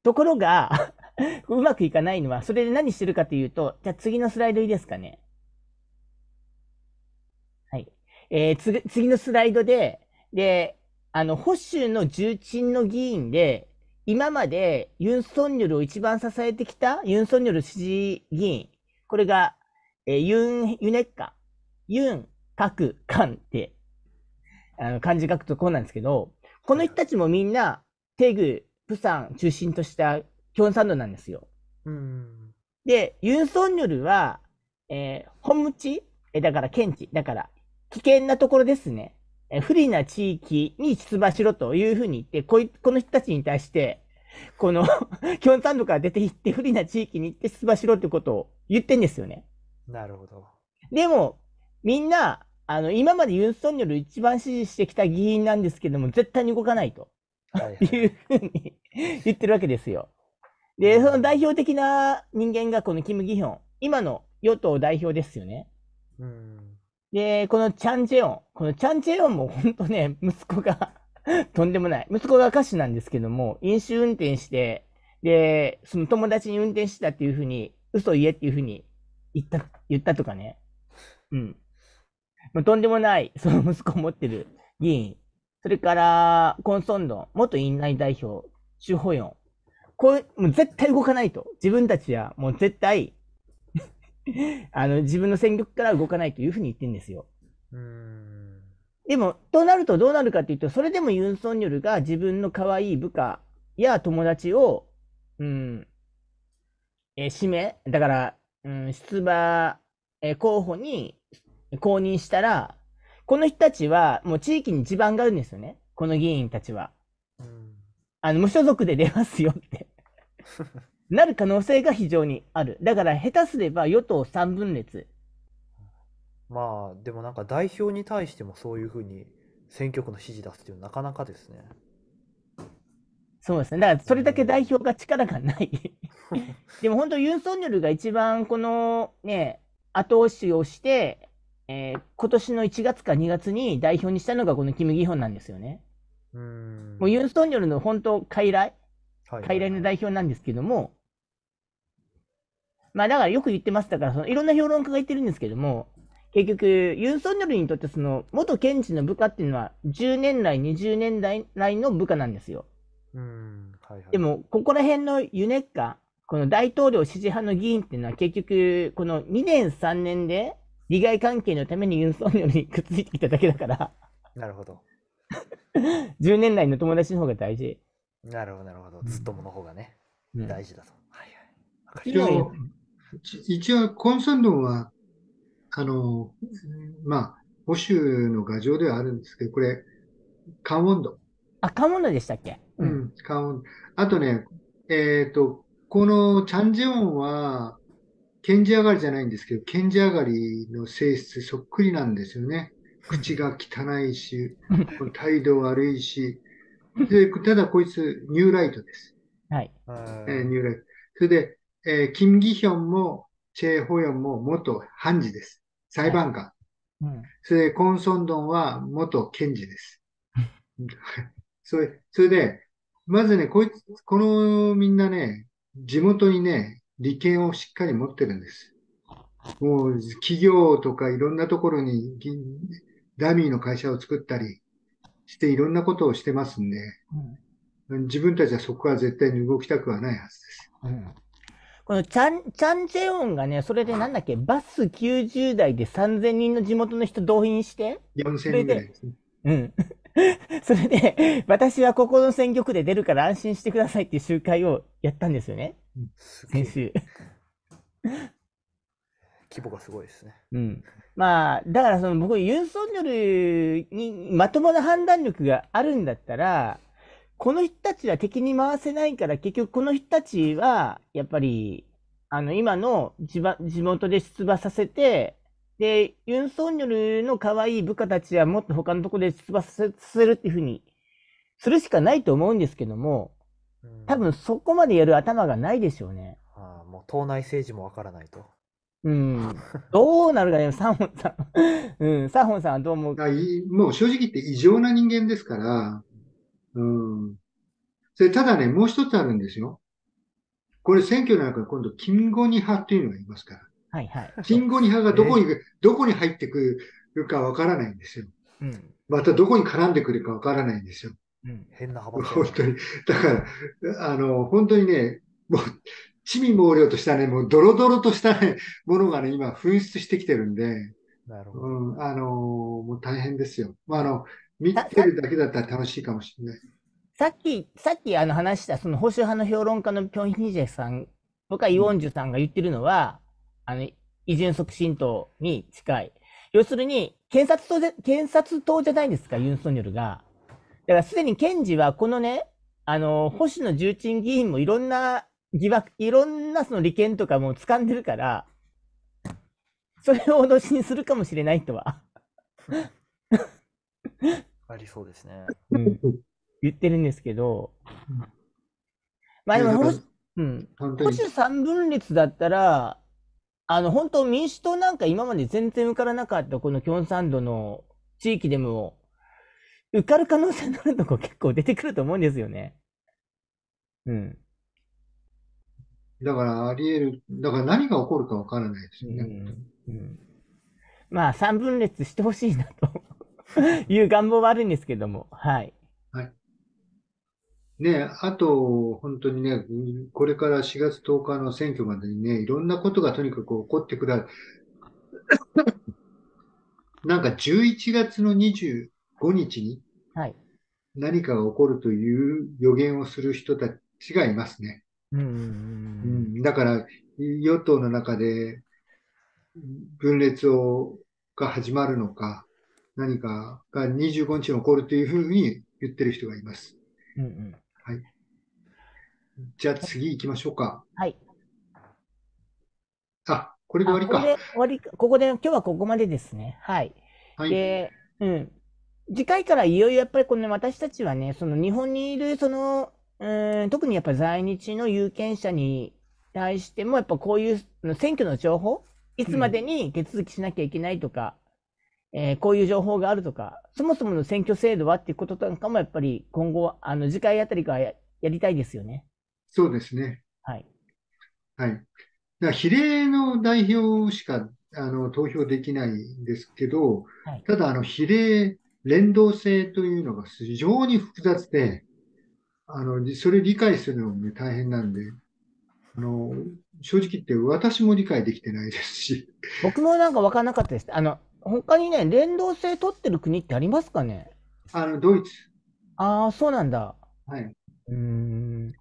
ところが うまくいかないのは、それで何してるかというと、じゃあ次のスライドいいですかね。はい。えー、次のスライドで、で、あの、保守の重鎮の議員で、今までユン・ソンニョルを一番支えてきたユン・ソンニョル支持議員、これが、えー、ユン・ユネッカ、ユン・カク・カンって、あの、漢字書くとこうなんですけど、この人たちもみんな、テグ、プサン中心としたキョンサンドなんですよ。うん、で、ユン・ソンニョルは、えー、本チえ、だから、検知。だから、危険なところですね。不利な地域に出馬しろというふうに言って、こいこの人たちに対して、この キ産ンから出て行って不利な地域に行って出馬しろってことを言ってんですよね。なるほど。でも、みんな、あの、今までユン・ソンニョル一番支持してきた議員なんですけども、絶対に動かないと、はいはい、いうふうに言ってるわけですよ。で、その代表的な人間がこのキム・ギヒョン、今の与党代表ですよね。うんで、このチャン・ジェヨン。このチャン・ジェヨンも本当ね、息子が とんでもない。息子が歌手なんですけども、飲酒運転して、で、その友達に運転したっていうふうに、嘘言えっていうふうに言った、言ったとかね。うん。まとんでもない、その息子を持ってる議員。それから、コンソンドン、元院内代表、シュホヨン。こう、もう絶対動かないと。自分たちはもう絶対 あの自分の戦力から動かないというふうに言ってるんですよ。うんでも、となるとどうなるかというと、それでもユン・ソンニョルが自分の可愛い部下や友達を、うん、え指名、だから、うん、出馬、え候補に公認したら、この人たちはもう地域に地盤があるんですよね、この議員たちは。うん、あの無所属で出ますよって なる可能性
が非常にある。だから下手すれば与党3分裂。まあでもなんか代表に対してもそういうふうに選挙区の指示出すっていうのはなかなかですね。そうですね。だからそれだけ代表が力がない
でも本当ユン・ソンニョルが一番このね、後押しをして、えー、今年の1月か2月に代表にしたのがこのキム・ギホンなんですよね。
うん
もうユン・ソンニョルの本当、傀儡はいの代表なんですけども、まあだからよく言ってましたから、そのいろんな評論家が言ってるんですけども、結局、ユン・ソンニョルにとってその元検事の部下っていうのは10年来、20年代来の部下なんですよ。うんはいはい、でも、ここら辺のユネッカ、この大統領支持派の議員っていうのは結局、この2年、3年で利害関係のためにユン・ソンニョルにくっついてきただけだからなるほど。10 年来の友達の方が大事。
なるほど、なるほど。ずっともの方がね、うん、大事だと。はいはい。今
一応、コンサンドンは、あの、まあ、保守の画像ではあるんですけど、これ、関温度。あ、関温度でしたっけうん、関温度。あとね、えっ、ー、と、このチャンジオンは、検事上がりじゃないんですけど、検事上がりの性質そっくりなんですよね。口が汚いし、態度悪いし、で、ただこいつ、ニューライトです。はい。えー、ニューライト。それで、えー、キム・ギヒョンも、チェ・ホヨンも元判事です。裁判官。はいうん、それで、コン・ソンドンは元検事です。それそれで、まずね、こいつ、このみんなね、地元にね、利権をしっかり持ってるんです。もう企業とかいろんなところにダミーの会社を作ったり、していろんなことをしてますんで、うん、自分たちはそこは絶対に動きたくはないはずです。
うん、このチャン、チャンジェオンがね、それでなんだっけ、バス90台で3000人の地元の人動員して ?4000 人ぐらいで
すね。うん。
それで、私はここの選挙区で出るから安心してくださいっていう集会をやったんですよね。うん、
先週。規模がすごいですね。うん。
まあ、だからその僕、ユン・ソンニョルにまともな判断力があるんだったら、この人たちは敵に回せないから、結局この人たちは、やっぱり、あの、今の地場地元で出馬させて、で、ユン・ソンニョルの可愛い部下たちはもっと他のところで出馬させるっていうふうに、するしかないと思うんですけども、多分そこまでやる頭がないでしょうね。
うん、ああ、もう党内政治もわからないと。うん、どうなるかね、サホンさん。うん、サホンさんはどう思うもう正直言って異常な
人間ですから、うん。それただね、もう一つあるんですよ。これ選挙の中で今度、キンゴニ派っていうのがいますから。はいはい。キンゴニ派がどこに、どこに入ってくるかわからないんですよ。うん。またどこに絡んでくるかわからないんですよ。
うん、変な幅、ね。
本当に。だから、あの、本当にね、もう、市民猛量としたね、もうドロドロとしたね、ものがね、今噴出してきてるんで、なるほど。うん、あのー、もう大変ですよ。まあ、あの、見てるだけだったら楽しいかもしれない。
さっき、さっきあの話した、その保守派の評論家のピョンヒジェさんとかイウォンジュさんが言ってるのは、うん、あの、移順促進党に近い。要するに、検察党じゃ、検察党じゃないですか、ユン・ソンニョルが。だからすでに検事はこのね、あの、保守の重鎮議員もいろんな疑惑、いろんなその利権とかも掴んでるから、それを脅しにするかもしれないとは。
ありそうですね。
うん。言ってるんですけど、まあでも、保し。うん、保守三分立だったら、あの、本当民主党なんか今まで全然受からなかったこの共産党の地域でも、受かる可能性のあるとこ結構出てくると思うんですよね。
うん。だからあ
り得る、だから何が起こるかわからないですよね。うん、うん、まあ、3分裂してほしいなという願望はあるんですけども、はい。はい、
ねあと、本当にね、これから4月10日の選挙までにね、いろんなことがとにかく起こってくる。なんか11月の25日に何かが起こるという予言をする人たちがいますね。
うん、
だから、与党の中で分裂をが始まるのか、何かが25日に起こるというふうに言ってる人がいます。うんうん、はい、じゃあ次行きましょうか。
はい。あ、これで終わりか。こ終わりここで、今日はここまでですね。はい。はい、で、うん。次回からいよいよやっぱりこの、ね、私たちはね、その日本にいるそのうん、特にやっぱ在日の有権者に対しても、やっぱこういう選挙の情報、いつまでに手続きしなきゃいけないとか、うん、えー、こういう情報があるとか、そもそもの選挙制度はっていうことなんかも、やっぱり今後、あの次回あたりからやりたいですよね。そうですね。はい。
はい。だから比例の代表しかあの投票できないんですけど、はい、ただあの比例連動性というのが非常に複雑で、あの、それ理解するのも、大変なんで、あの、
正直言って私も理解できてないですし。僕もなんか分からなかったです。あの、他にね、連動性取ってる国ってありますかねあの、ドイツ。ああ、そうなんだ。
はい。うん。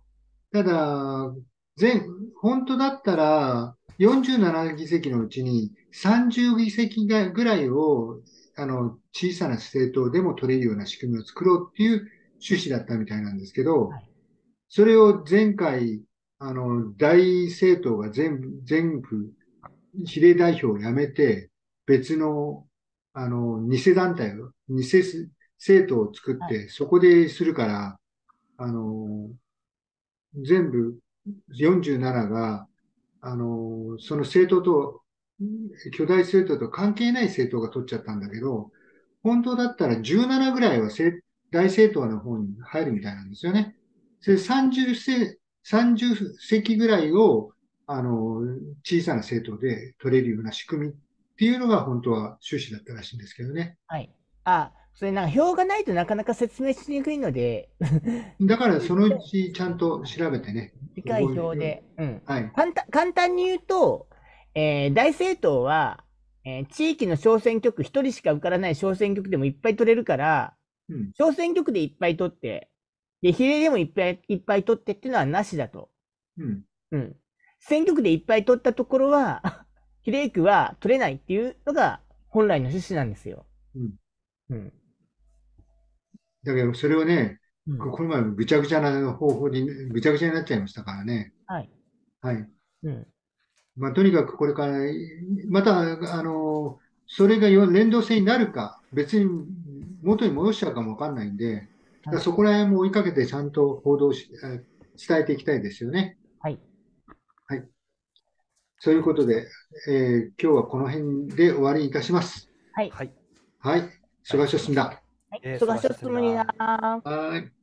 ただ、全、本当だ
ったら、47議席のうちに30議席ぐらいを、あの、小さな政党でも取れるような仕組みを作ろうっていう趣旨だったみたいなんですけど、それを前回、あの、大政党が全部、全部、比例代表を辞めて、別の、あの、偽団体を、偽政党を作って、そこでするから、あの、全部47が、あの、その政党と、巨大政党と関係ない政党が取っちゃったんだけど、本当だったら17ぐらいは政大政党の方に入るみたいなんですよね。それ30世、30席ぐらいを、あの、小さな政党で取れるような仕組みっていうのが本当は趣旨だったらしいんですけどね。
はい。あ、それなんか表がないとなかなか説明しにくいので だからそのうちちゃんと調べてね。理解表で。うん。はい。簡単、簡単に言うと、えー、大政党は、えー、地域の小選挙区一人しか受からない小選挙区でもいっぱい取れるから、小選挙区でいっぱい取って、で、比例でもいっぱいいっぱい取ってっていうのはなしだと。うん。うん。選挙区でいっぱい取ったところは、比例区は取れないっていうのが本来の趣旨なんですよ。うん。うん。
だけど、それをね、うん、この前ぐちゃぐちゃな方法に、ぐちゃぐちゃになっちゃいましたからね。はい。はい。うん。まあ、とにかくこれから、また、あの、それが連動性になるか、別に元に戻しちゃうかもわかんないんで、だそこら辺も追いかけてちゃんと報道し、伝えていきたいですよね。はい。はい。そういうことで、えー、今日はこの辺で終わりいたします。はい。はい。はい。菅所進だ。
はい。菅所進だ。はい。